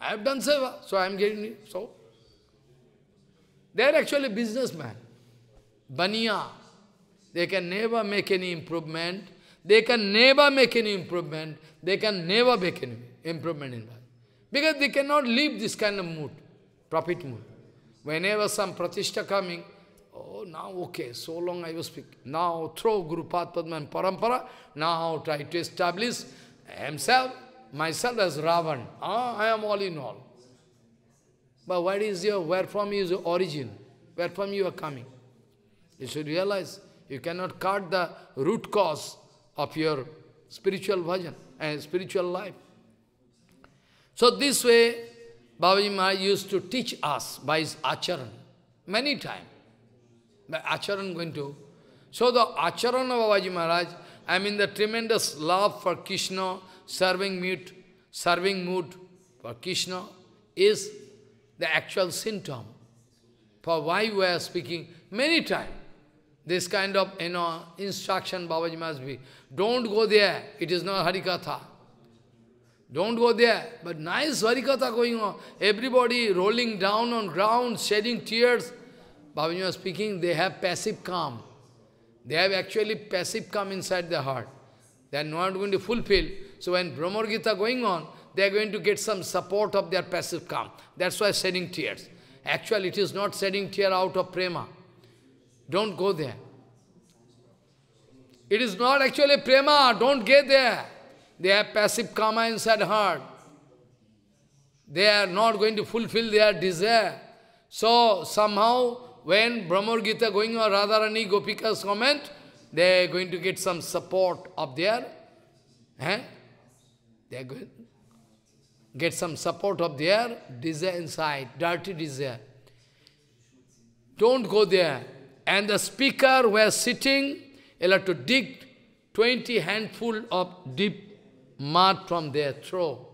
[SPEAKER 1] I have done seva, so I am getting it. So, they are actually businessmen. Baniya. They can never make any improvement. They can never make any improvement. They can never make any improvement in life. Because they cannot leave this kind of mood, profit mood. Whenever some pratishta coming, oh, now okay, so long I was speaking. Now throw Guru Padma and Parampara, now try to establish himself, myself as Ravan. Ah, I am all in all. But what is your, where from is your origin? Where from you are coming? You should realize you cannot cut the root cause of your spiritual bhajan and eh, spiritual life. So this way, Babaji Maharaj used to teach us by his acharan, many times. By acharan going to. So the acharan of Babaji Maharaj, I mean the tremendous love for Krishna, serving mood, serving mood for Krishna is the actual symptom. For why we are speaking many times. This kind of you know instruction Babaji Maharaj be. Don't go there, it is not Harikatha. Don't go there. But nice Harikatha going on. Everybody rolling down on ground, shedding tears. Babaji was speaking, they have passive calm. They have actually passive calm inside their heart. They are not going to fulfill. So when Brahmar Gita going on, they are going to get some support of their passive calm. That's why shedding tears. Actually, it is not shedding tear out of prema. Don't go there. It is not actually prema. Don't get there. They have passive karma inside heart. They are not going to fulfill their desire. So somehow, when Brahmar Gita going or Radharani Gopika's comment, they are going to get some support of their, eh? they are going to get some support of their desire inside, dirty desire. Don't go there. And the speaker were sitting, he have to dig 20 handful of deep mud from their throat.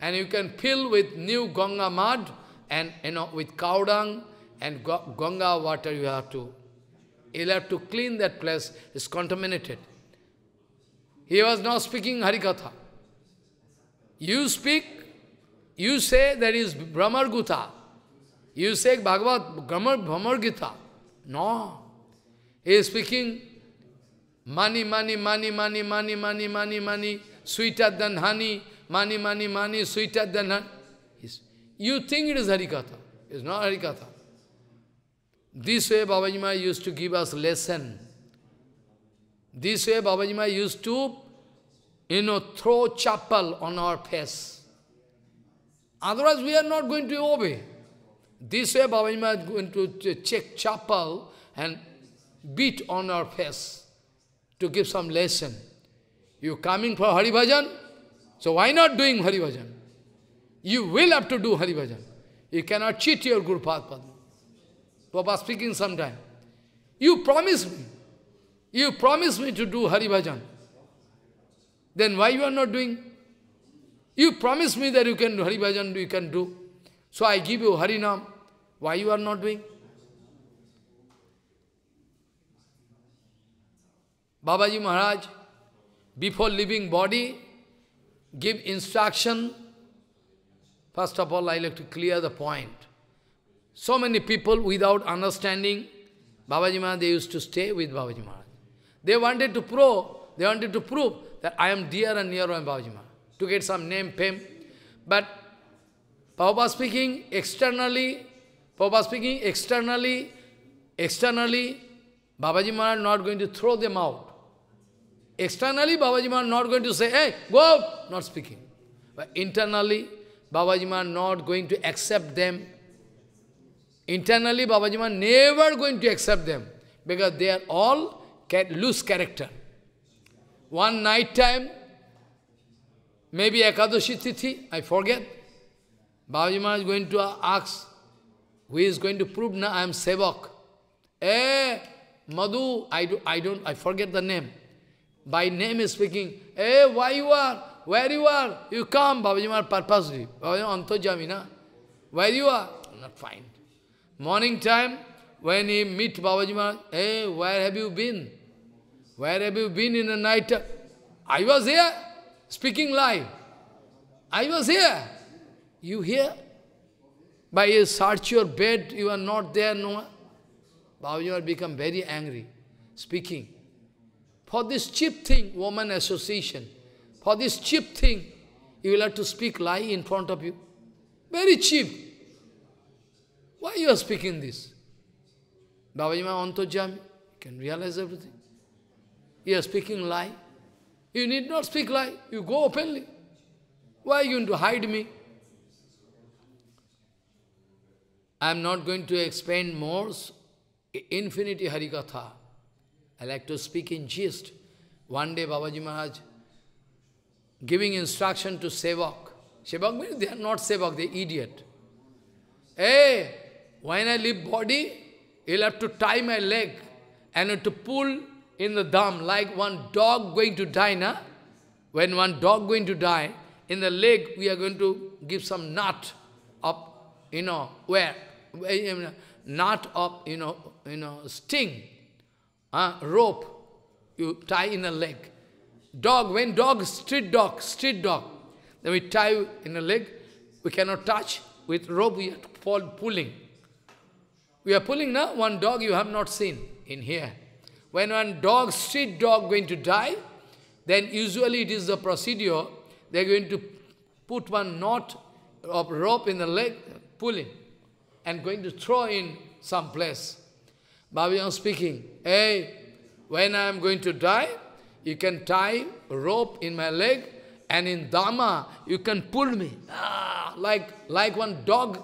[SPEAKER 1] And you can fill with new Ganga mud and you know with cow dung and Ganga water you have to. You'll have to clean that place, it's contaminated. He was not speaking Harikatha. You speak, you say there is Brahmar Gita. You say Bhagavad Brahmar Gita. No. He is speaking money, money, money, money, money, money, money, money sweeter than honey, money, money, money, sweeter than honey. You think it is Harikatha. It's not Harikatha. This way Babaji Maharaj used to give us lesson. This way Babaji Maharaj used to, you know, throw chapel on our face. Otherwise we are not going to obey. This way Babaji Maharaj is going to check chapel and beat on our face to give some lesson. You coming for Hari Bhajan? So why not doing Hari Bhajan? You will have to do Hari Bhajan. You cannot cheat your Guru Padma. Papa speaking sometime. You promise me. You promise me to do Hari Bhajan. Then why you are not doing? You promise me that you can do Hari Bhajan, you can do. So I give you Hari Nam. Why you are not doing? Babaji Maharaj, before leaving body, give instruction. First of all, I like to clear the point. So many people without understanding, Babaji Maharaj, they used to stay with Babaji Maharaj. They wanted to prove, they wanted to prove that I am dear and near to Babaji Maharaj, to get some name, fame. But Prabhupada speaking externally, Prabhupada speaking externally, externally, Babaji Maharaj not going to throw them out. Externally, Babaji Maharaj not going to say, hey, go out, not speaking. But internally, Babaji Maharaj not going to accept them. Internally, Babaji Maharaj never going to accept them because they are all loose character. One night time, maybe Ekadashi Tithi, I forget, Babaji Maharaj is going to ask, who is going to prove, now I am Sevak. Eh, Madhu, I, do, I don't, I forget the name. By name is speaking, hey, why you are? Where you are? You come, Babaji Maharaj purposely. Babaji Antojami, Where you are? Not fine. Morning time, when he meet Babaji Maharaj, hey, where have you been? Where have you been in the night? I was here, speaking live. I was here. You here? By you search your bed, you are not there, no one. Babaji Maharaj become very angry, speaking. For this cheap thing, woman association, for this cheap thing, you will have to speak lie in front of you. Very cheap. Why you are speaking this? Babaji Antojami, you can realize everything. You are speaking lie. You need not speak lie. You go openly. Why are you going to hide me? I am not going to expand more infinity Harikatha. I like to speak in gist. One day Babaji Maharaj giving instruction to Sevak. Sevak means they are not Sevak, they are idiot. Hey, when I leave body, you'll have to tie my leg and to pull in the dam like one dog going to die, na? When one dog going to die, in the leg we are going to give some knot of, you know, where, where eh, eh, nut of, you know, you know, sting huh? rope, you tie in a leg. Dog, when dog, street dog, street dog, then we tie in a leg, we cannot touch, with rope we are pulling. We are pulling now, one dog you have not seen in here. When one dog, street dog going to die, then usually it is the procedure, they are going to put one knot of rope in the leg, pulling, and going to throw in some place am speaking, hey, when I am going to die, you can tie rope in my leg and in Dhamma, you can pull me. Ah, like, like one dog,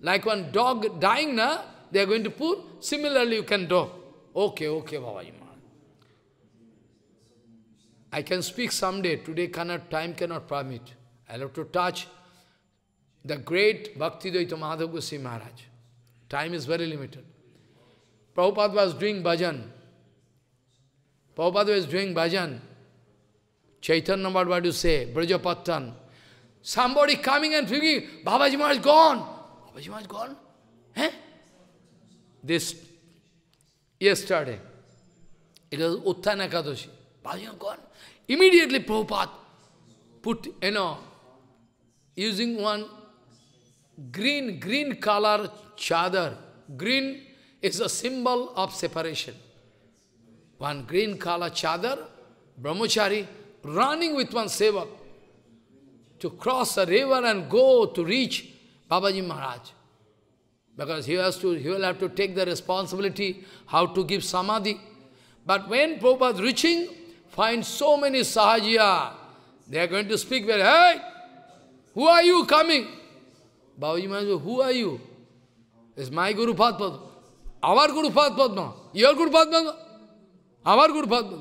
[SPEAKER 1] like one dog dying, na? they are going to pull. Similarly, you can do. Okay, okay, Baba I can speak someday. Today cannot, time cannot permit. I have to touch the great Bhakti Dvaita Madhav Maharaj. Time is very limited. Prabhupada was doing bhajan. Prabhupada was doing bhajan. Chaitanya, what do you say? Brajapattan. Somebody coming and thinking, Babaji Maharaj is gone. Babaji Maharaj is gone? Eh? This, yesterday, it was Uttana Kadoshi. Babaji Maharaj gone. Immediately Prabhupada put, you know, using one green, green color chadar, green is a symbol of separation. One green color chadar, brahmachari, running with one seva to cross a river and go to reach Babaji Maharaj. Because he, has to, he will have to take the responsibility how to give samadhi. But when Prabhupada reaching, finds so many sahajiya, they are going to speak very, hey, who are you coming? Babaji Maharaj, who are you? It's my Guru Padpada. Our Guru Padma, your Guru Padma, our Guru Padma.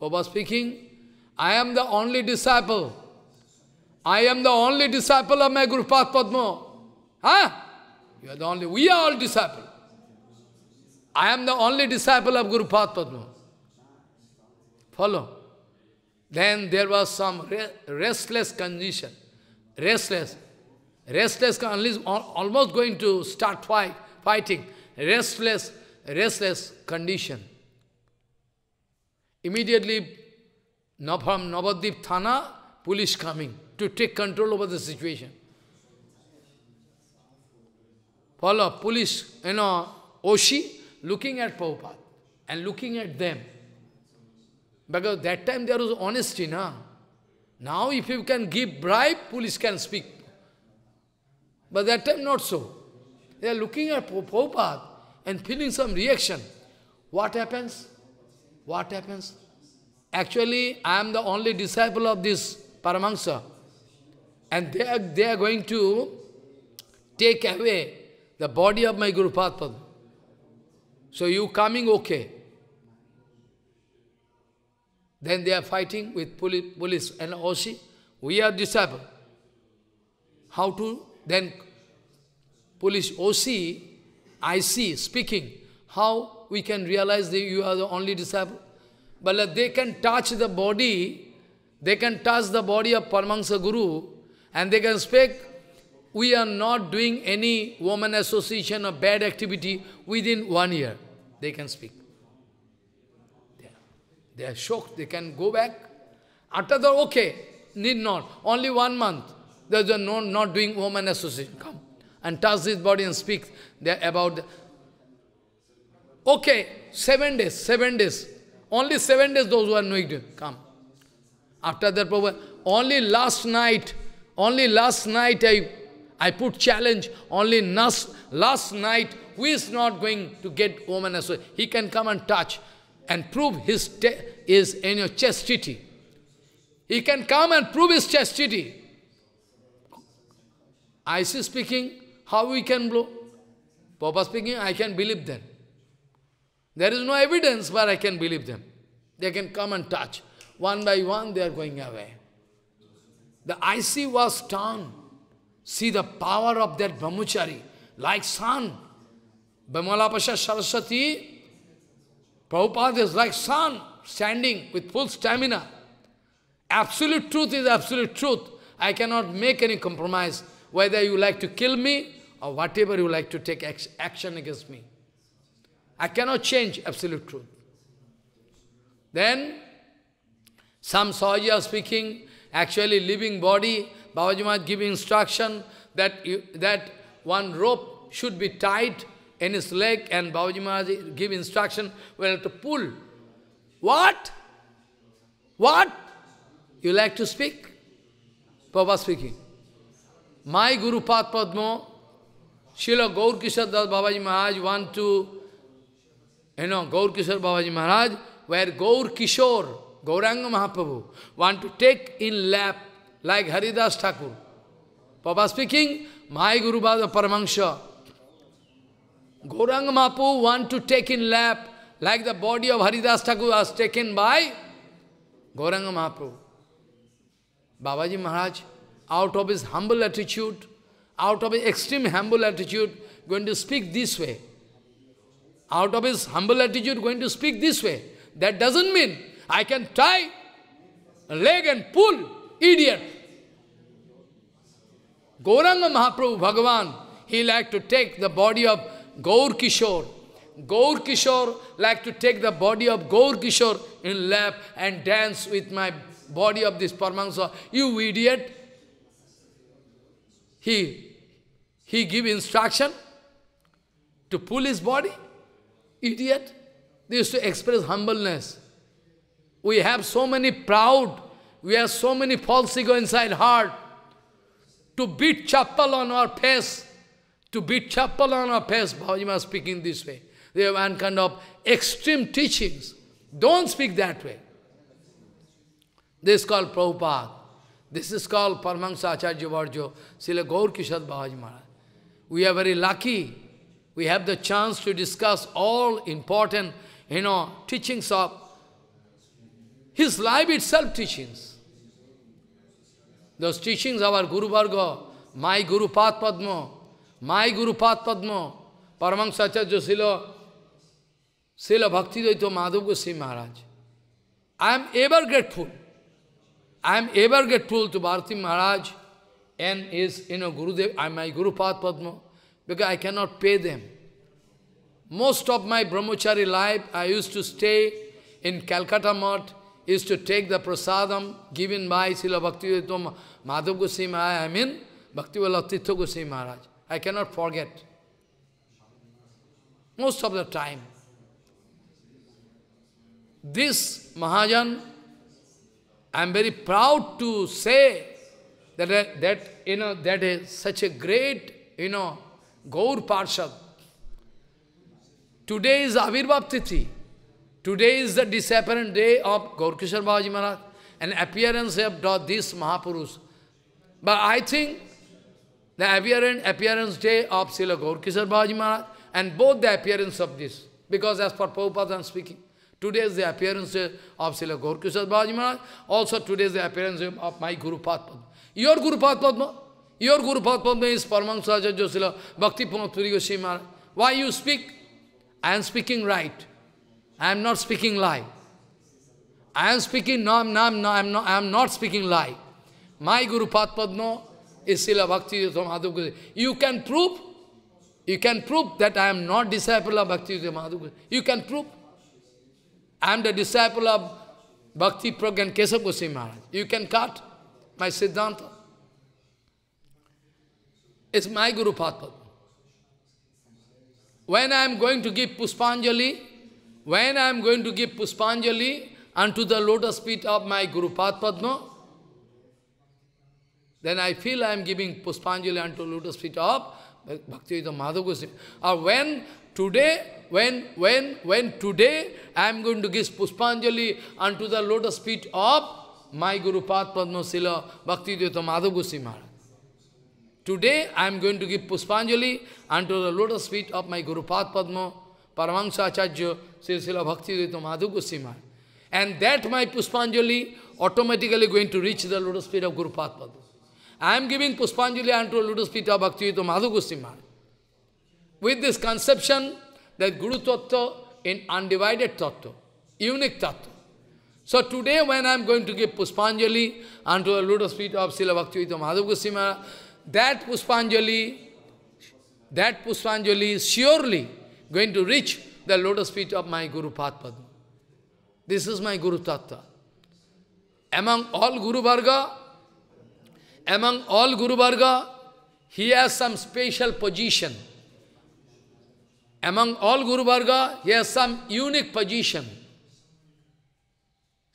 [SPEAKER 1] Papa speaking, I am the only disciple. I am the only disciple of my Guru Padma. Huh? You are the only, we are all disciples. I am the only disciple of Guru Padma. Follow. Then there was some restless condition. Restless. Restless, almost going to start fighting restless, restless condition. Immediately, from Navadip Thana, police coming to take control over the situation. Follow police, you know, Oshi, looking at Prabhupada and looking at them. Because that time there was honesty, na? Now if you can give bribe, police can speak. But that time not so. They are looking at Prabhupada and feeling some reaction. What happens? What happens? Actually, I am the only disciple of this Paramahansa. And they are, they are going to take away the body of my Guru Padma. So you coming okay. Then they are fighting with police and Oshi. We are disciple. How to then police OC, IC speaking, how we can realize that you are the only disciple? But they can touch the body, they can touch the body of Paramahansa Guru, and they can speak, we are not doing any woman association or bad activity within one year. They can speak. They are, they are shocked, they can go back. After that, okay, need not. Only one month, they are not, not doing woman association. Come and touch his body and speak about. The... Okay, seven days, seven days. Only seven days those who are knowing come. After that, Prabhupada, only last night, only last night I, I put challenge, only last, last night, who is not going to get woman as well? He can come and touch and prove his, is in your chastity. He can come and prove his chastity. I see speaking, how we can blow? Papa speaking, I can believe them. There is no evidence, where I can believe them. They can come and touch. One by one, they are going away. The icy was torn. See the power of that brahmachari, like sun. Bhamalapasha Saraswati, Prabhupada is like sun, standing with full stamina. Absolute truth is absolute truth. I cannot make any compromise. Whether you like to kill me, or whatever you like to take action against me. I cannot change absolute truth. Then, some Sahaja are speaking, actually living body, Babaji Maharaj giving instruction that, you, that one rope should be tied in his leg and Babaji Maharaj give instruction where to pull. What? What? You like to speak? Papa speaking. My Guru Pat Srila Gaur Kishore Das Babaji Maharaj want to, you know, Gaur Kishore Babaji Maharaj, where Gaur Kishor, Gauranga Mahaprabhu, want to take in lap like Haridas Thakur. Papa speaking, my Guru Bhada Paramahansa. Gauranga Mahaprabhu want to take in lap like the body of Haridas Thakur was taken by Gauranga Mahaprabhu. Babaji Maharaj, out of his humble attitude, out of his extreme humble attitude, going to speak this way. Out of his humble attitude, going to speak this way. That doesn't mean I can tie a leg and pull, idiot. Gauranga Mahaprabhu, Bhagavan, he liked to take the body of Gaur Kishore. Gaur Kishore liked to take the body of Gaur Kishore in lap and dance with my body of this Paramahansa. You idiot! He he give instruction to pull his body. Idiot. They used to express humbleness. We have so many proud, we have so many false ego inside heart. To beat chappal on our face, to beat chappal on our face, Bhavajima speaking this way. They have one kind of extreme teachings. Don't speak that way. This is called Prabhupada. This is called Paramahansa Acharya Varjo, Srila Gaur Kishad Bhavaji Maharaj we are very lucky. We have the chance to discuss all important, you know, teachings of his life itself teachings. Those teachings of our Guru Bhargava, my Guru Path Padma, my Guru Path Padma, Paramahansa Acharya Srila, Srila Bhakti Daito Madhav Goswami Maharaj. I am ever grateful. I am ever grateful to Bharati Maharaj and is, you know, Gurudev, I, my Guru Padma, because I cannot pay them. Most of my brahmachari life, I used to stay in Calcutta Mott, used to take the prasadam given by Srila Bhakti Madhav Goswami, I mean, Bhakti Tirtha Goswami Maharaj. I cannot forget. Most of the time. This Mahajan, I am very proud to say, that, that you know, that is such a great, you know, Gaur Parshad. Today is Avirbhav Tithi. Today is the disappearance day of Gaurkishar Babaji Maharaj, and appearance of this Mahapurush. But I think the appearance, appearance day of Srila Gaurkishar Babaji Maharaj and both the appearance of this, because as per Prabhupada I'm speaking, today is the appearance of Srila Gaurkishar Babaji Maharaj, also today is the appearance of my Guru Padma. Your Guru Padma, your Guru Padma is Paramahansa Acharya Josila, Bhakti Pumaturi Goswami Maharaj. Why you speak? I am speaking right. I am not speaking lie. I am speaking, no, no, no, I am not, I am not speaking lie. My Guru Padma is Srila Bhakti Madhav Goswami. You can prove, you can prove that I am not disciple of Bhakti Madhav Goswami. You can prove. I am the disciple of Bhakti Prag and Kesab Goswami Maharaj. You can cut my Siddhanta. It's my Guru Padma. When I am going to give Puspanjali, when I am uh, going to give Puspanjali unto the lotus feet of my Guru Padma, then I feel I am giving Puspanjali unto lotus feet of bhakti. Madhav Goswami. Or when today, when, when, when today I am going to give Puspanjali unto the lotus feet of my Guru Pad Padma Sila Bhakti Dhyata Madhagusi Maharaj. Today I am going to give Puspanjali unto the lotus feet of my Guru Pad Padma Paramahansa Acharya Sila Bhakti Dhyata Madhagusi Maharaj. And that my Puspanjali automatically going to reach the lotus feet of Guru Pad Padma. I am giving Puspanjali unto the lotus feet of Bhakti Dhyata Madhu Maharaj. With this conception that Guru Tattva in undivided Tattva, unique Tattva, so today when I am going to give Puspanjali unto the lotus feet of Srila Lakshmi, Madhav Goswami, that Puspanjali, that Puspanjali is surely going to reach the lotus feet of my Guru Padma. This is my Guru Tattva. Among all Guru Varga, among all Guru Varga, he has some special position. Among all Guru Varga, he has some unique position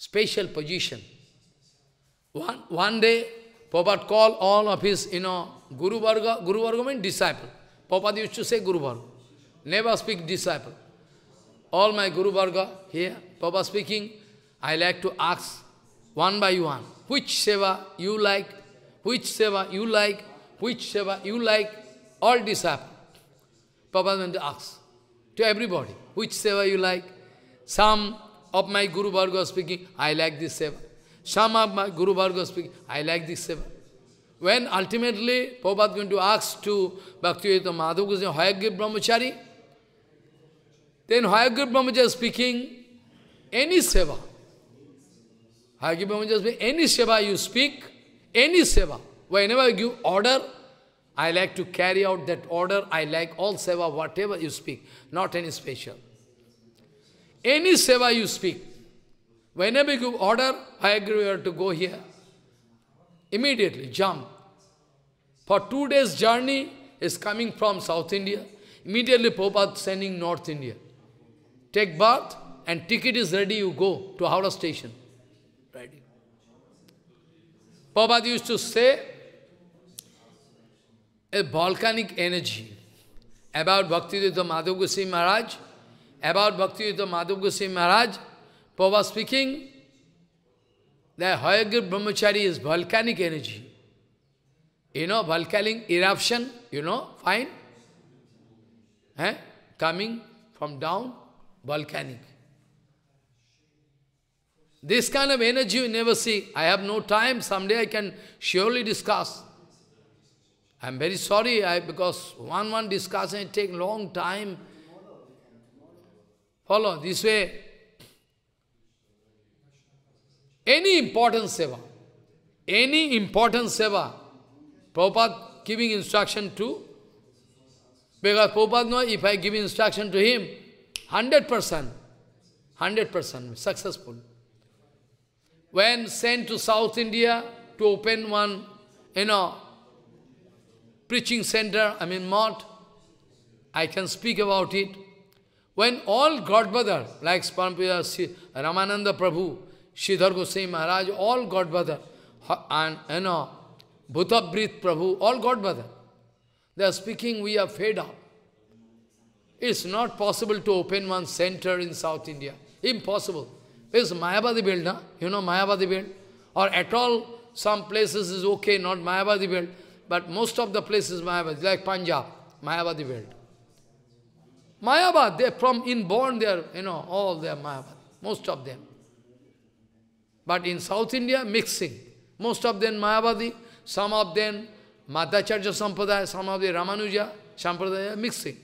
[SPEAKER 1] special position. One, one day, Prabhupada called all of his, you know, Guru Varga, Guru Varga means disciple. Prabhupada used to say Guru Varga. Never speak disciple. All my Guru Varga here, Prabhupada speaking, I like to ask one by one, which seva you like, which seva you like, which seva you like, all disciple. Prabhupada went to ask to everybody, which seva you like. Some of my Guru Bhargava speaking, I like this seva. Some of my Guru Bhargava speaking, I like this seva. When ultimately Prabhupada going to ask to Bhaktivedanta Madhav Goswami, Hayagya Brahmachari, then Hayagya Brahmachari speaking any seva. Hayagya Brahmachari speaking any seva you speak, any seva. Whenever I give order, I like to carry out that order. I like all seva, whatever you speak, not any special. Any seva you speak, whenever you order, I agree you to go here. Immediately, jump. For two days journey is coming from South India. Immediately Prabhupada sending North India. Take bath and ticket is ready, you go to Howrah station. Ready. Prabhupada used to say, a volcanic energy. About Bhaktivedanta Madhav Goswami Maharaj, about Bhakti Madhav Goswami Maharaj, Pava speaking, that Hayagir Brahmachari is volcanic energy. You know, volcanic eruption, you know, fine. Eh? Coming from down, volcanic. This kind of energy you never see. I have no time, someday I can surely discuss. I'm very sorry I, because one-one discussion, it takes long time. Follow this way. Any important seva, any important seva, Prabhupada giving instruction to, because Prabhupada knows if I give instruction to him, 100%, 100% successful. When sent to South India to open one, you know, preaching center, I mean, not, I can speak about it. When all Godmother, like Spampiya, Ramananda Prabhu, Sridhar Goswami Maharaj, all Godmother, and you know, Bhutabrit Prabhu, all Godmother, they are speaking, we are fed up. It's not possible to open one center in South India. Impossible. It's Mayabadi built, huh? you know Mayabadi built. Or at all, some places is okay, not Mayabadi built, but most of the places Mayabadi like Punjab, Mayabadi built. Mayavad, they are from inborn, they are, you know, all they are Mayavad, most of them. But in South India, mixing. Most of them Mayavadi, some of them Madhacharya Sampradaya, some of them Ramanuja Sampradaya, mixing.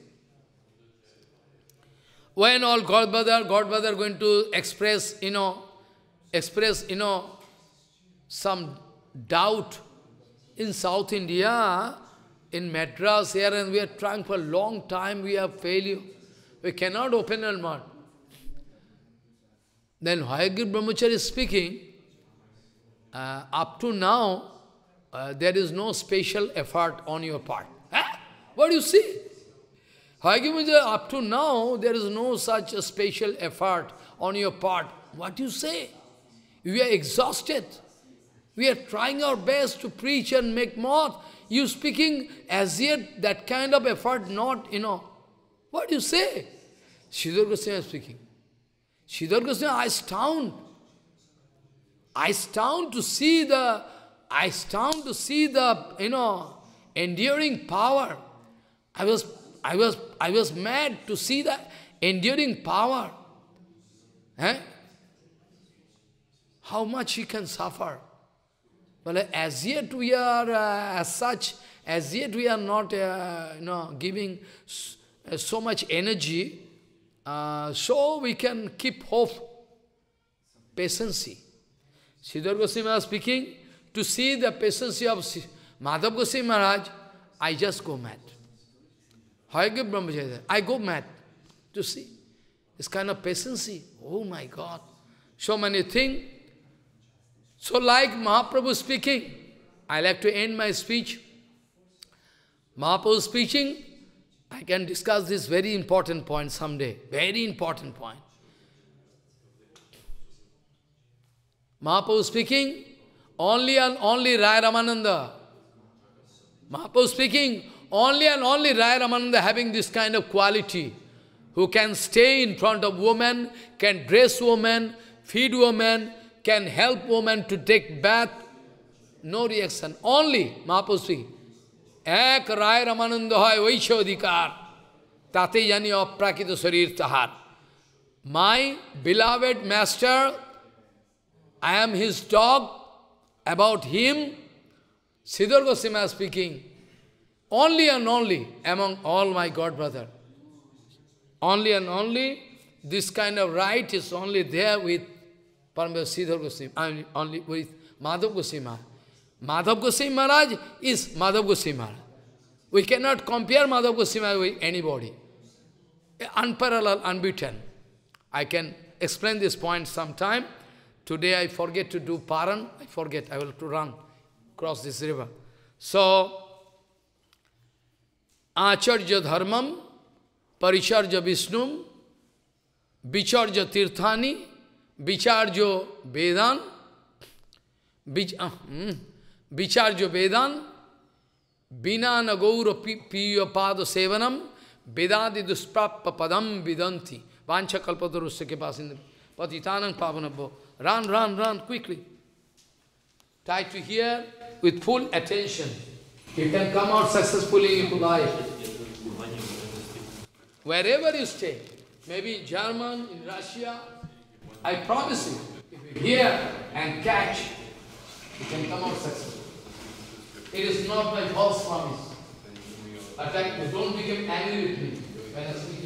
[SPEAKER 1] When all Godfather, Godfather going to express, you know, express, you know, some doubt in South India, in Madras here and we are trying for a long time, we have failure. We cannot open our mouth. Then Hayagir Brahmachari is speaking, uh, up to now, uh, there is no special effort on your part. What do you see? Hayagir up to now, there is no such a special effort on your part. What do you say? We are exhausted. We are trying our best to preach and make more, you speaking as yet that kind of effort not, you know. What do you say? Sridhar Goswami is speaking. Sridhar Goswami, I astound. I astound to see the, I stunned to see the, you know, enduring power. I was, I was, I was mad to see the enduring power. Eh? How much he can suffer. Well, as yet we are uh, as such, as yet we are not uh, you know, giving uh, so much energy, uh, so we can keep hope, patience. Siddhar Goswami Maharaj speaking, to see the patience of Madhav Goswami Maharaj, I just go mad. Hayagya Brahmacharya, I go mad to see. This kind of patience, oh my God. So many things, so like Mahaprabhu speaking, I like to end my speech. Mahaprabhu speaking, I can discuss this very important point someday, very important point. Mahaprabhu speaking, only and only Rai Ramananda. Mahaprabhu speaking, only and only Rai Ramananda having this kind of quality, who can stay in front of woman, can dress woman, feed woman, can help woman to take bath, no reaction. Only Mahapusri. Ek Rai Ramananda hai Vaishodikar. Tate jani aprakita sarir tahar. My beloved master, I am his dog. About him, Siddhar Goswami speaking. Only and only among all my god brother. Only and only this kind of right is only there with Paramdev Siddhar Goswami, I'm only with Madhav Goswami Maharaj. Madhav Goswami Maharaj is Madhav Goswami Maharaj. We cannot compare Madhav Goswami Maharaj with anybody. Unparalleled, unbeaten. I can explain this point sometime. Today I forget to do paran, I forget, I will to run, cross this river. So, Acharya Dharmam, Paricharya Vishnum, Vicharya Tirthani, Vicharjo Vedan, Vich, ah, uh, hmm, Vicharjo Vedan, Bina Nagaura Piyo Pado Sevanam, Vedadi Dusprappa Padam Vidanti, Vancha Kalpatarusya Kepasinda, Patitanang bo. Run, run, run quickly. Tie to here with full attention. You can come out successfully in life. Wherever you stay, maybe in Germany, in Russia, I promise you, if you hear and catch, you can come out successful. It is not my false promise. But I, don't become angry with me when I speak.